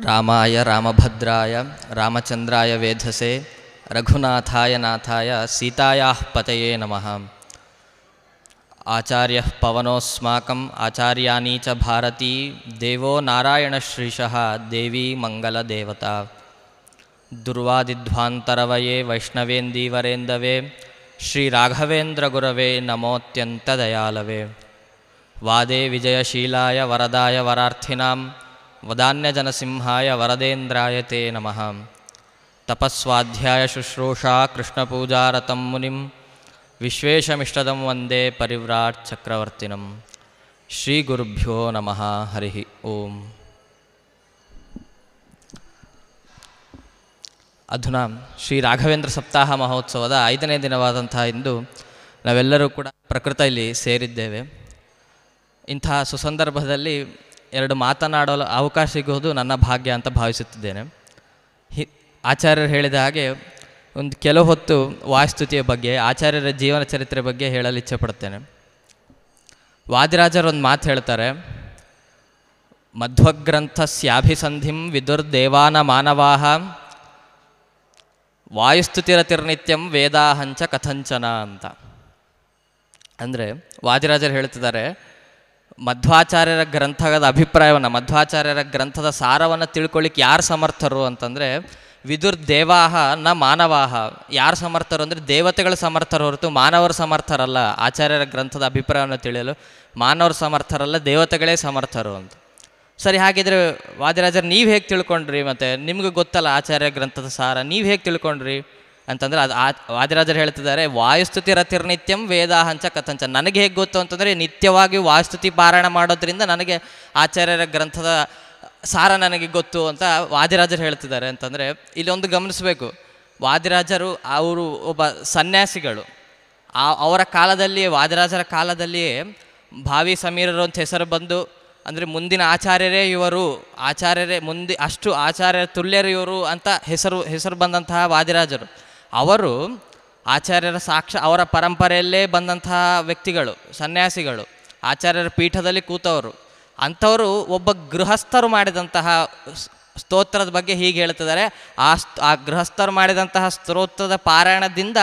रामाय रामभद्राय रामचन्द्राय वेधसे रघुनाथाय नाथाय सीतायाः पतये नमः आचार्यः पवनोऽस्माकम् आचार्याणी च भारती देवो नारायणश्रीशः मङ्गलदेवता दुर्वादिध्वान्तरवये वैष्णवेन्दीवरेन्दवे श्रीराघवेन्द्रगुरवे नमोऽत्यन्तदयालवे वादे विजयशीलाय वरदाय वरार्थिनां ವದಾನ್ಯಜನಸಿಂಹಾಯ ತೇ ನಮಃ ತಪಸ್ವಾಧ್ಯಾಯ ಶುಶ್ರೂಷಾ ಕೃಷ್ಣಪೂಜಾರತಂ ಮುನಿಂ ವಿಶ್ವೇಶಮಿಷ್ಟದಂ ವಂದೇ ಪರಿವ್ರಾಟ್ ಚಕ್ರವರ್ತಿನಂ ಶ್ರೀ ಗುರುಭ್ಯೋ ನಮಃ ಹರಿ ಓಂ ಅಧುನಾ ಶ್ರೀ ರಾಘವೇಂದ್ರ ಸಪ್ತಾಹ ಮಹೋತ್ಸವದ ಐದನೇ ದಿನವಾದಂತಹ ಇಂದು ನಾವೆಲ್ಲರೂ ಕೂಡ ಪ್ರಕೃತಿಯಲ್ಲಿ ಸೇರಿದ್ದೇವೆ ಇಂತಹ ಸುಸಂದರ್ಭದಲ್ಲಿ ಎರಡು ಮಾತನಾಡಲು ಅವಕಾಶ ಸಿಗುವುದು ನನ್ನ ಭಾಗ್ಯ ಅಂತ ಭಾವಿಸುತ್ತಿದ್ದೇನೆ ಹಿ ಆಚಾರ್ಯರು ಹೇಳಿದ ಹಾಗೆ ಒಂದು ಕೆಲವು ಹೊತ್ತು ವಾಸ್ತುತಿಯ ಬಗ್ಗೆ ಆಚಾರ್ಯರ ಜೀವನ ಚರಿತ್ರೆ ಬಗ್ಗೆ ಹೇಳಲು ಇಚ್ಛೆಪಡ್ತೇನೆ ವಾದಿರಾಜರು ಒಂದು ಮಾತು ಹೇಳ್ತಾರೆ ವಿದುರ್ ದೇವಾನ ಮಾನವಾಹ ವಾಯುಸ್ತುತಿರತಿರ್ನಿತ್ಯಂ ವೇದಾಹಂಚ ಕಥಂಚನ ಅಂತ ಅಂದರೆ ವಾದಿರಾಜರು ಹೇಳ್ತಿದ್ದಾರೆ ಮಧ್ವಾಚಾರ್ಯರ ಗ್ರಂಥದ ಅಭಿಪ್ರಾಯವನ್ನು ಮಧ್ವಾಚಾರ್ಯರ ಗ್ರಂಥದ ಸಾರವನ್ನು ತಿಳ್ಕೊಳ್ಳಿಕ್ಕೆ ಯಾರು ಸಮರ್ಥರು ಅಂತಂದರೆ ವಿದುರ್ ದೇವಾಹ ನ ಮಾನವಾಹ ಯಾರು ಸಮರ್ಥರು ಅಂದರೆ ದೇವತೆಗಳ ಸಮರ್ಥರು ಹೊರತು ಮಾನವರ ಸಮರ್ಥರಲ್ಲ ಆಚಾರ್ಯರ ಗ್ರಂಥದ ಅಭಿಪ್ರಾಯವನ್ನು ತಿಳಿಯಲು ಮಾನವರ ಸಮರ್ಥರಲ್ಲ ದೇವತೆಗಳೇ ಸಮರ್ಥರು ಅಂತ ಸರಿ ಹಾಗಿದ್ರೆ ವಾದಿರಾಜರು ನೀವು ಹೇಗೆ ತಿಳ್ಕೊಂಡ್ರಿ ಮತ್ತು ನಿಮಗೆ ಗೊತ್ತಲ್ಲ ಆಚಾರ್ಯ ಗ್ರಂಥದ ಸಾರ ನೀವು ಹೇಗೆ ತಿಳ್ಕೊಂಡ್ರಿ ಅಂತಂದ್ರೆ ಅದು ಆ ವಾದಿರಾಜರು ಹೇಳ್ತಿದ್ದಾರೆ ವಾಯುಸ್ತುತಿ ರತಿರ್ನಿತ್ಯಂ ವೇದ ಹಂಚ ಕಥಂಚ ನನಗೆ ಹೇಗೆ ಗೊತ್ತು ಅಂತಂದರೆ ನಿತ್ಯವಾಗಿ ವಾಯುಸ್ತುತಿ ಪಾರಾಯಣ ಮಾಡೋದ್ರಿಂದ ನನಗೆ ಆಚಾರ್ಯರ ಗ್ರಂಥದ ಸಾರ ನನಗೆ ಗೊತ್ತು ಅಂತ ವಾದಿರಾಜರು ಹೇಳ್ತಿದ್ದಾರೆ ಅಂತಂದರೆ ಇಲ್ಲೊಂದು ಗಮನಿಸಬೇಕು ವಾದಿರಾಜರು ಅವರು ಒಬ್ಬ ಸನ್ಯಾಸಿಗಳು ಆ ಅವರ ಕಾಲದಲ್ಲಿ ವಾದಿರಾಜರ ಕಾಲದಲ್ಲಿಯೇ ಭಾವಿ ಸಮೀರರು ಅಂತ ಹೆಸರು ಬಂದು ಅಂದರೆ ಮುಂದಿನ ಆಚಾರ್ಯರೇ ಇವರು ಆಚಾರ್ಯರೇ ಮುಂದೆ ಅಷ್ಟು ಆಚಾರ್ಯರ ತುಲ್ಯರು ಇವರು ಅಂತ ಹೆಸರು ಹೆಸರು ಬಂದಂತಹ ವಾದಿರಾಜರು ಅವರು ಆಚಾರ್ಯರ ಸಾಕ್ಷ ಅವರ ಪರಂಪರೆಯಲ್ಲೇ ಬಂದಂತಹ ವ್ಯಕ್ತಿಗಳು ಸನ್ಯಾಸಿಗಳು ಆಚಾರ್ಯರ ಪೀಠದಲ್ಲಿ ಕೂತವರು ಅಂಥವರು ಒಬ್ಬ ಗೃಹಸ್ಥರು ಮಾಡಿದಂತಹ ಸ್ತೋತ್ರದ ಬಗ್ಗೆ ಹೀಗೆ ಹೇಳ್ತಿದ್ದಾರೆ ಆ ಆ ಗೃಹಸ್ಥರು ಮಾಡಿದಂತಹ ಸ್ತೋತ್ರದ ಪಾರಾಯಣದಿಂದ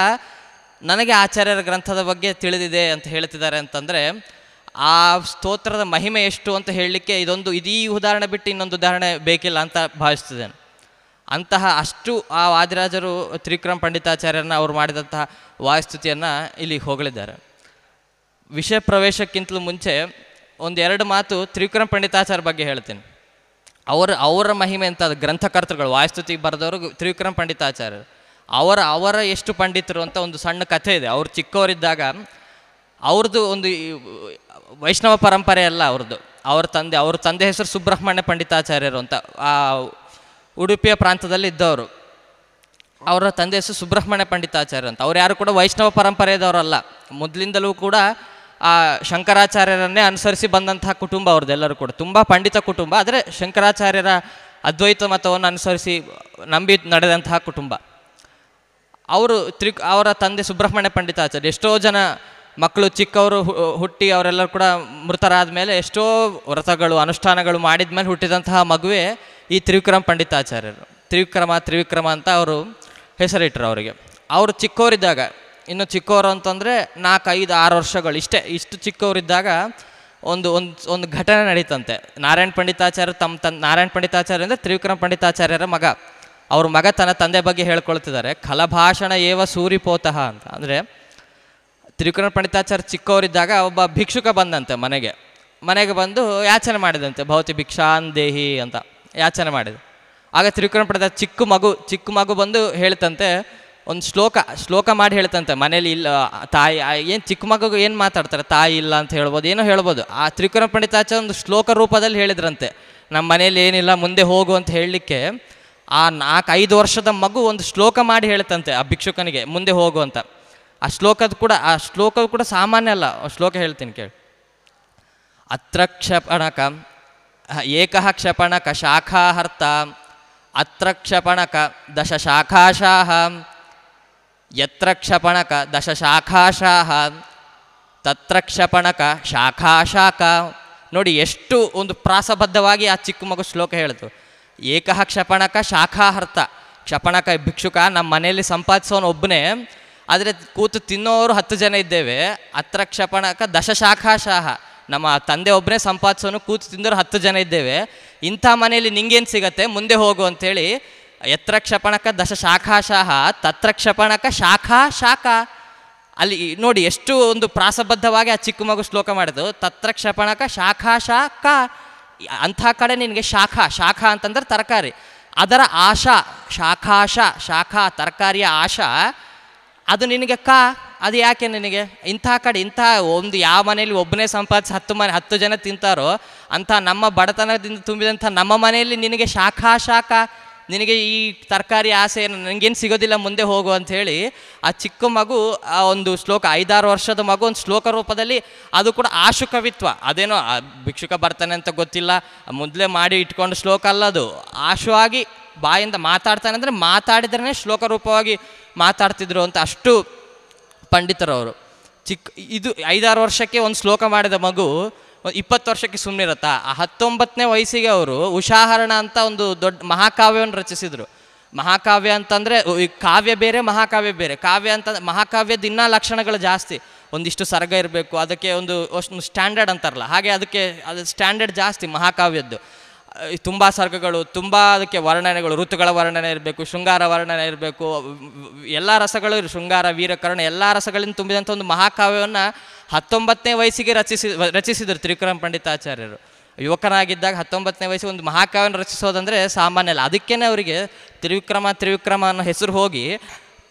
ನನಗೆ ಆಚಾರ್ಯರ ಗ್ರಂಥದ ಬಗ್ಗೆ ತಿಳಿದಿದೆ ಅಂತ ಹೇಳ್ತಿದ್ದಾರೆ ಅಂತಂದರೆ ಆ ಸ್ತೋತ್ರದ ಮಹಿಮೆ ಎಷ್ಟು ಅಂತ ಹೇಳಲಿಕ್ಕೆ ಇದೊಂದು ಇದೀ ಉದಾಹರಣೆ ಬಿಟ್ಟು ಇನ್ನೊಂದು ಉದಾಹರಣೆ ಬೇಕಿಲ್ಲ ಅಂತ ಭಾವಿಸ್ತಿದ್ದೇನೆ ಅಂತಹ ಅಷ್ಟು ಆ ವಾದಿರಾಜರು ತ್ರಿವಿಕ್ರಮ್ ಪಂಡಿತಾಚಾರ್ಯರನ್ನ ಅವರು ಮಾಡಿದಂತಹ ವಾಯುಸ್ತುತಿಯನ್ನು ಇಲ್ಲಿ ಹೊಗಳಿದ್ದಾರೆ ವಿಷಯ ಪ್ರವೇಶಕ್ಕಿಂತಲೂ ಮುಂಚೆ ಒಂದೆರಡು ಮಾತು ತ್ರಿವಿಕ್ರಮ ಪಂಡಿತಾಚಾರ್ಯ ಬಗ್ಗೆ ಹೇಳ್ತೀನಿ ಅವರ ಅವರ ಮಹಿಮೆ ಅಂತ ಗ್ರಂಥಕರ್ತೃಗಳು ವಾಯುಸ್ತುತಿಗೆ ಬರೆದವರು ತ್ರಿವಿಕ್ರಮ ಪಂಡಿತಾಚಾರ್ಯರು ಅವರ ಅವರ ಎಷ್ಟು ಪಂಡಿತರು ಅಂತ ಒಂದು ಸಣ್ಣ ಕಥೆ ಇದೆ ಅವರು ಚಿಕ್ಕವರಿದ್ದಾಗ ಅವ್ರದ್ದು ಒಂದು ವೈಷ್ಣವ ಪರಂಪರೆ ಅಲ್ಲ ಅವ್ರದ್ದು ಅವ್ರ ತಂದೆ ಅವ್ರ ತಂದೆ ಹೆಸರು ಸುಬ್ರಹ್ಮಣ್ಯ ಪಂಡಿತಾಚಾರ್ಯರು ಅಂತ ಆ ಉಡುಪಿಯ ಪ್ರಾಂತದಲ್ಲಿ ಇದ್ದವರು ಅವರ ತಂದೆ ಹೆಸರು ಸುಬ್ರಹ್ಮಣ್ಯ ಪಂಡಿತಾಚಾರ್ಯ ಅಂತ ಅವ್ರು ಯಾರು ಕೂಡ ವೈಷ್ಣವ ಪರಂಪರೆಯದವರಲ್ಲ ಮೊದಲಿಂದಲೂ ಕೂಡ ಆ ಶಂಕರಾಚಾರ್ಯರನ್ನೇ ಅನುಸರಿಸಿ ಬಂದಂತಹ ಕುಟುಂಬ ಅವ್ರದ್ದೆಲ್ಲರೂ ಕೂಡ ತುಂಬ ಪಂಡಿತ ಕುಟುಂಬ ಆದರೆ ಶಂಕರಾಚಾರ್ಯರ ಅದ್ವೈತ ಮತವನ್ನು ಅನುಸರಿಸಿ ನಂಬಿ ನಡೆದಂತಹ ಕುಟುಂಬ ಅವರು ತ್ರಿ ಅವರ ತಂದೆ ಸುಬ್ರಹ್ಮಣ್ಯ ಪಂಡಿತಾಚಾರ್ಯ ಎಷ್ಟೋ ಜನ ಮಕ್ಕಳು ಚಿಕ್ಕವರು ಹುಟ್ಟಿ ಅವರೆಲ್ಲರೂ ಕೂಡ ಮೃತರಾದ ಮೇಲೆ ಎಷ್ಟೋ ವ್ರತಗಳು ಅನುಷ್ಠಾನಗಳು ಮಾಡಿದ ಮೇಲೆ ಹುಟ್ಟಿದಂತಹ ಮಗುವೆ ಈ ತ್ರಿವಿಕ್ರಮ ಪಂಡಿತಾಚಾರ್ಯರು ತ್ರಿವಿಕ್ರಮ ತ್ರಿವಿಕ್ರಮ ಅಂತ ಅವರು ಹೆಸರಿಟ್ಟರು ಅವರಿಗೆ ಅವರು ಚಿಕ್ಕವರಿದ್ದಾಗ ಇನ್ನು ಚಿಕ್ಕವರು ಅಂತಂದರೆ ನಾಲ್ಕು ಐದು ಆರು ವರ್ಷಗಳು ಇಷ್ಟೇ ಇಷ್ಟು ಚಿಕ್ಕವರಿದ್ದಾಗ ಒಂದು ಒಂದು ಒಂದು ಘಟನೆ ನಡೀತಂತೆ ನಾರಾಯಣ ಪಂಡಿತಾಚಾರ್ಯ ತಮ್ಮ ತನ್ ನಾರಾಯಣ ಪಂಡಿತಾಚಾರ್ಯ ಅಂದರೆ ತ್ರಿವಿಕ್ರಮ ಪಂಡಿತಾಚಾರ್ಯರ ಮಗ ಅವ್ರ ಮಗ ತನ್ನ ತಂದೆ ಬಗ್ಗೆ ಹೇಳ್ಕೊಳ್ತಿದ್ದಾರೆ ಕಲಭಾಷಣ ಏವ ಸೂರಿಪೋತಃ ಅಂತ ಅಂದರೆ ತ್ರಿವಿಕ್ರಮ ಪಂಡಿತಾಚಾರ್ಯ ಚಿಕ್ಕವರಿದ್ದಾಗ ಒಬ್ಬ ಭಿಕ್ಷುಕ ಬಂದಂತೆ ಮನೆಗೆ ಮನೆಗೆ ಬಂದು ಯಾಚನೆ ಮಾಡಿದಂತೆ ಭೌತಿ ಭಿಕ್ಷಾನ್ ದೇಹಿ ಅಂತ ಯಾಚನೆ ಮಾಡಿದೆ ಆಗ ತ್ರಿವಿಕ್ರಮ ಪಡೆದ ಚಿಕ್ಕ ಮಗು ಚಿಕ್ಕ ಮಗು ಬಂದು ಹೇಳ್ತಂತೆ ಒಂದು ಶ್ಲೋಕ ಶ್ಲೋಕ ಮಾಡಿ ಹೇಳ್ತಂತೆ ಮನೇಲಿ ಇಲ್ಲ ತಾಯಿ ಏನು ಚಿಕ್ಕ ಮಗುಗೆ ಏನು ಮಾತಾಡ್ತಾರೆ ತಾಯಿ ಇಲ್ಲ ಅಂತ ಹೇಳ್ಬೋದು ಏನೋ ಹೇಳ್ಬೋದು ಆ ತ್ರಿವಿಕ್ರಮ ಪಂಡಿತಾಚಾರ ಒಂದು ಶ್ಲೋಕ ರೂಪದಲ್ಲಿ ಹೇಳಿದ್ರಂತೆ ನಮ್ಮ ಮನೇಲಿ ಏನಿಲ್ಲ ಮುಂದೆ ಹೋಗು ಅಂತ ಹೇಳಲಿಕ್ಕೆ ಆ ನಾಲ್ಕು ಐದು ವರ್ಷದ ಮಗು ಒಂದು ಶ್ಲೋಕ ಮಾಡಿ ಹೇಳ್ತಂತೆ ಆ ಭಿಕ್ಷುಕನಿಗೆ ಮುಂದೆ ಹೋಗು ಅಂತ ಆ ಶ್ಲೋಕದ ಕೂಡ ಆ ಶ್ಲೋಕ ಕೂಡ ಸಾಮಾನ್ಯ ಅಲ್ಲ ಶ್ಲೋಕ ಹೇಳ್ತೀನಿ ಕೇಳಿ ಅತ್ರ ಏಕ ಕ್ಷಪಣಕ ಶಾಖಾಹರ್ತ ಅತ್ರ ಕ್ಷಪಣಕ ದಶ ಶಾಖಾಶಾಹ ಯತ್ರ ಕ್ಷಪಣಕ ದಶ ಶಾಖಾಶಾಹ ತತ್ರ ಕ್ಷಪಣಕ ಶಾಖಾಶಾಖ ನೋಡಿ ಎಷ್ಟು ಒಂದು ಪ್ರಾಸಬದ್ಧವಾಗಿ ಆ ಚಿಕ್ಕ ಮಗು ಶ್ಲೋಕ ಹೇಳಿತು ಏಕ ಕ್ಷಪಣಕ ಶಾಖಾಹರ್ತ ಕ್ಷಪಣಕ ಭಿಕ್ಷುಕ ನಮ್ಮ ಮನೆಯಲ್ಲಿ ಸಂಪಾದಿಸೋನು ಒಬ್ಬನೇ ಆದರೆ ಕೂತು ತಿನ್ನೋರು ಹತ್ತು ಜನ ಇದ್ದೇವೆ ಅತ್ರ ಕ್ಷಪಣಕ ದಶ ಶಾಖಾಶಾಹ ನಮ್ಮ ತಂದೆ ಒಬ್ಬರೇ ಸಂಪಾದಿಸೋನು ಕೂತು ತಿಂದರು ಹತ್ತು ಜನ ಇದ್ದೇವೆ ಇಂಥ ಮನೆಯಲ್ಲಿ ನಿಂಗೇನು ಸಿಗತ್ತೆ ಮುಂದೆ ಹೋಗು ಅಂಥೇಳಿ ಎತ್ತರ ಕ್ಷಪಣಕ ದಶ ಶಾಖಾಶಾಹ ತತ್ರಕ್ಷಪಣಕ ತತ್ರ ಕ್ಷಪಣಕ ಶಾಖಾ ಶಾಖ ಅಲ್ಲಿ ನೋಡಿ ಎಷ್ಟು ಒಂದು ಪ್ರಾಸಬದ್ಧವಾಗಿ ಆ ಚಿಕ್ಕ ಮಗು ಶ್ಲೋಕ ಮಾಡಿದ್ರು ತತ್ರ ಕ್ಷಪಣಕ ಶಾಖಾ ಶಾಖ ಅಂಥ ಕಡೆ ನಿನಗೆ ಶಾಖಾ ಶಾಖ ಅಂತಂದ್ರೆ ತರಕಾರಿ ಅದರ ಆಶಾ ಶಾಖಾಶ ಶಾಖಾ ತರಕಾರಿಯ ಆಶಾ ಅದು ನಿನಗೆ ಕಾ ಅದು ಯಾಕೆ ನಿನಗೆ ಇಂಥ ಕಡೆ ಇಂಥ ಒಂದು ಯಾವ ಮನೇಲಿ ಒಬ್ಬನೇ ಸಂಪಾದಿಸಿ ಹತ್ತು ಮನೆ ಹತ್ತು ಜನ ತಿಂತಾರೋ ಅಂಥ ನಮ್ಮ ಬಡತನದಿಂದ ತುಂಬಿದಂಥ ನಮ್ಮ ಮನೆಯಲ್ಲಿ ನಿನಗೆ ಶಾಖಾ ಶಾಖ ನಿನಗೆ ಈ ತರಕಾರಿ ಆಸೆ ನನಗೇನು ಸಿಗೋದಿಲ್ಲ ಮುಂದೆ ಹೋಗು ಅಂತ ಹೇಳಿ ಆ ಚಿಕ್ಕ ಮಗು ಆ ಒಂದು ಶ್ಲೋಕ ಐದಾರು ವರ್ಷದ ಮಗು ಒಂದು ಶ್ಲೋಕ ರೂಪದಲ್ಲಿ ಅದು ಕೂಡ ಆಶು ಕವಿತ್ವ ಅದೇನೋ ಭಿಕ್ಷುಕ ಬರ್ತಾನೆ ಅಂತ ಗೊತ್ತಿಲ್ಲ ಮೊದಲೇ ಮಾಡಿ ಇಟ್ಕೊಂಡು ಶ್ಲೋಕ ಅಲ್ಲ ಅದು ಆಶುವಾಗಿ ಬಾಯಿಂದ ಮಾತಾಡ್ತಾನೆ ಅಂದರೆ ಮಾತಾಡಿದ್ರೇ ಶ್ಲೋಕ ರೂಪವಾಗಿ ಮಾತಾಡ್ತಿದ್ರು ಅಂತ ಅಷ್ಟು ಪಂಡಿತರವರು ಚಿಕ್ಕ ಇದು ಐದಾರು ವರ್ಷಕ್ಕೆ ಒಂದು ಶ್ಲೋಕ ಮಾಡಿದ ಮಗು ಇಪ್ಪತ್ತು ವರ್ಷಕ್ಕೆ ಸುಮ್ಮನೆ ಇರುತ್ತಾ ಆ ಹತ್ತೊಂಬತ್ತನೇ ವಯಸ್ಸಿಗೆ ಅವರು ಉಷಾಹರಣ ಅಂತ ಒಂದು ದೊಡ್ಡ ಮಹಾಕಾವ್ಯವನ್ನು ರಚಿಸಿದರು ಮಹಾಕಾವ್ಯ ಅಂತಂದರೆ ಕಾವ್ಯ ಬೇರೆ ಮಹಾಕಾವ್ಯ ಬೇರೆ ಕಾವ್ಯ ಅಂತ ಮಹಾಕಾವ್ಯದ ದಿನ ಲಕ್ಷಣಗಳು ಜಾಸ್ತಿ ಒಂದಿಷ್ಟು ಸರ್ಗ ಇರಬೇಕು ಅದಕ್ಕೆ ಒಂದು ಸ್ಟ್ಯಾಂಡರ್ಡ್ ಅಂತಾರಲ್ಲ ಹಾಗೆ ಅದಕ್ಕೆ ಅದು ಸ್ಟ್ಯಾಂಡರ್ಡ್ ಜಾಸ್ತಿ ಮಹಾಕಾವ್ಯದ್ದು ತುಂಬ ಸರ್ಗಗಳು ತುಂಬ ಅದಕ್ಕೆ ವರ್ಣನೆಗಳು ಋತುಗಳ ವರ್ಣನೆ ಇರಬೇಕು ಶೃಂಗಾರ ವರ್ಣನೆ ಇರಬೇಕು ಎಲ್ಲ ರಸಗಳು ಶೃಂಗಾರ ವೀರಕರ್ಣ ಎಲ್ಲ ರಸಗಳಿಂದ ತುಂಬಿದಂಥ ಒಂದು ಮಹಾಕಾವ್ಯವನ್ನು ಹತ್ತೊಂಬತ್ತನೇ ವಯಸ್ಸಿಗೆ ರಚಿಸಿ ರಚಿಸಿದರು ತ್ರಿವಿಕ್ರಮ ಪಂಡಿತಾಚಾರ್ಯರು ಯುವಕನಾಗಿದ್ದಾಗ ಹತ್ತೊಂಬತ್ತನೇ ವಯಸ್ಸಿಗೆ ಒಂದು ಮಹಾಕಾವ್ಯನ ರಚಿಸೋದಂದರೆ ಸಾಮಾನ್ಯ ಅಲ್ಲ ಅದಕ್ಕೇ ಅವರಿಗೆ ತ್ರಿವಿಕ್ರಮ ತ್ರಿವಿಕ್ರಮ ಅನ್ನೋ ಹೆಸರು ಹೋಗಿ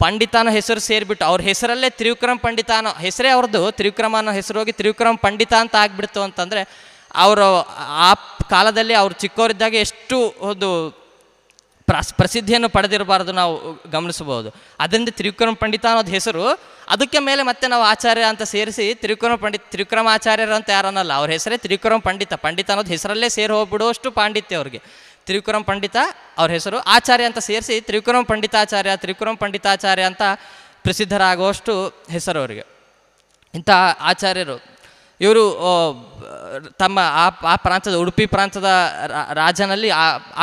ಪಂಡಿತನ ಹೆಸರು ಸೇರಿಬಿಟ್ಟು ಅವ್ರ ಹೆಸರಲ್ಲೇ ತ್ರಿವಿಕ್ರಮ ಪಂಡಿತ ಅನ್ನೋ ಹೆಸರೇ ಅವ್ರದ್ದು ತ್ರಿವಿಕ್ರಮ ಅನ್ನೋ ಹೆಸರು ಹೋಗಿ ತ್ರಿವಿಕ್ರಮ ಪಂಡಿತ ಅಂತ ಆಗಿಬಿಡ್ತು ಅಂತಂದರೆ ಅವರು ಆ ಕಾಲದಲ್ಲಿ ಅವರು ಚಿಕ್ಕವರಿದ್ದಾಗ ಎಷ್ಟು ಒಂದು ಪ್ರಸ್ ಪ್ರಸಿದ್ಧಿಯನ್ನು ಪಡೆದಿರಬಾರ್ದು ನಾವು ಗಮನಿಸಬಹುದು ಅದರಿಂದ ತ್ರಿವಿಕ್ರಮ ಪಂಡಿತ ಅನ್ನೋದು ಹೆಸರು ಅದಕ್ಕೆ ಮೇಲೆ ಮತ್ತೆ ನಾವು ಆಚಾರ್ಯ ಅಂತ ಸೇರಿಸಿ ತ್ರಿವಿಕ್ರಮ ಪಂಡಿತ್ ಆಚಾರ್ಯರು ಅಂತ ಯಾರನ್ನಲ್ಲ ಅವ್ರ ಹೆಸರೇ ತ್ರಿವಿಕ್ರಮ ಪಂಡಿತ ಪಂಡಿತ ಅನ್ನೋದು ಹೆಸರಲ್ಲೇ ಸೇರಿ ಹೋಗ್ಬಿಡುವಷ್ಟು ಪಾಂಡಿತ್ಯ ಅವ್ರಿಗೆ ತ್ರಿವಿಕ್ರಮ ಪಂಡಿತ ಅವ್ರ ಹೆಸರು ಆಚಾರ್ಯ ಅಂತ ಸೇರಿಸಿ ತ್ರಿವಿಕ್ರಮ ಪಂಡಿತಾಚಾರ್ಯ ತ್ರಿವಿಕ್ರಮ ಪಂಡಿತಾಚಾರ್ಯ ಅಂತ ಪ್ರಸಿದ್ಧರಾಗುವಷ್ಟು ಹೆಸರು ಅವರಿಗೆ ಇಂಥ ಆಚಾರ್ಯರು ಇವರು ತಮ್ಮ ಆ ಆ ಪ್ರಾಂತದ ಉಡುಪಿ ಪ್ರಾಂತದ ರಾಜನಲ್ಲಿ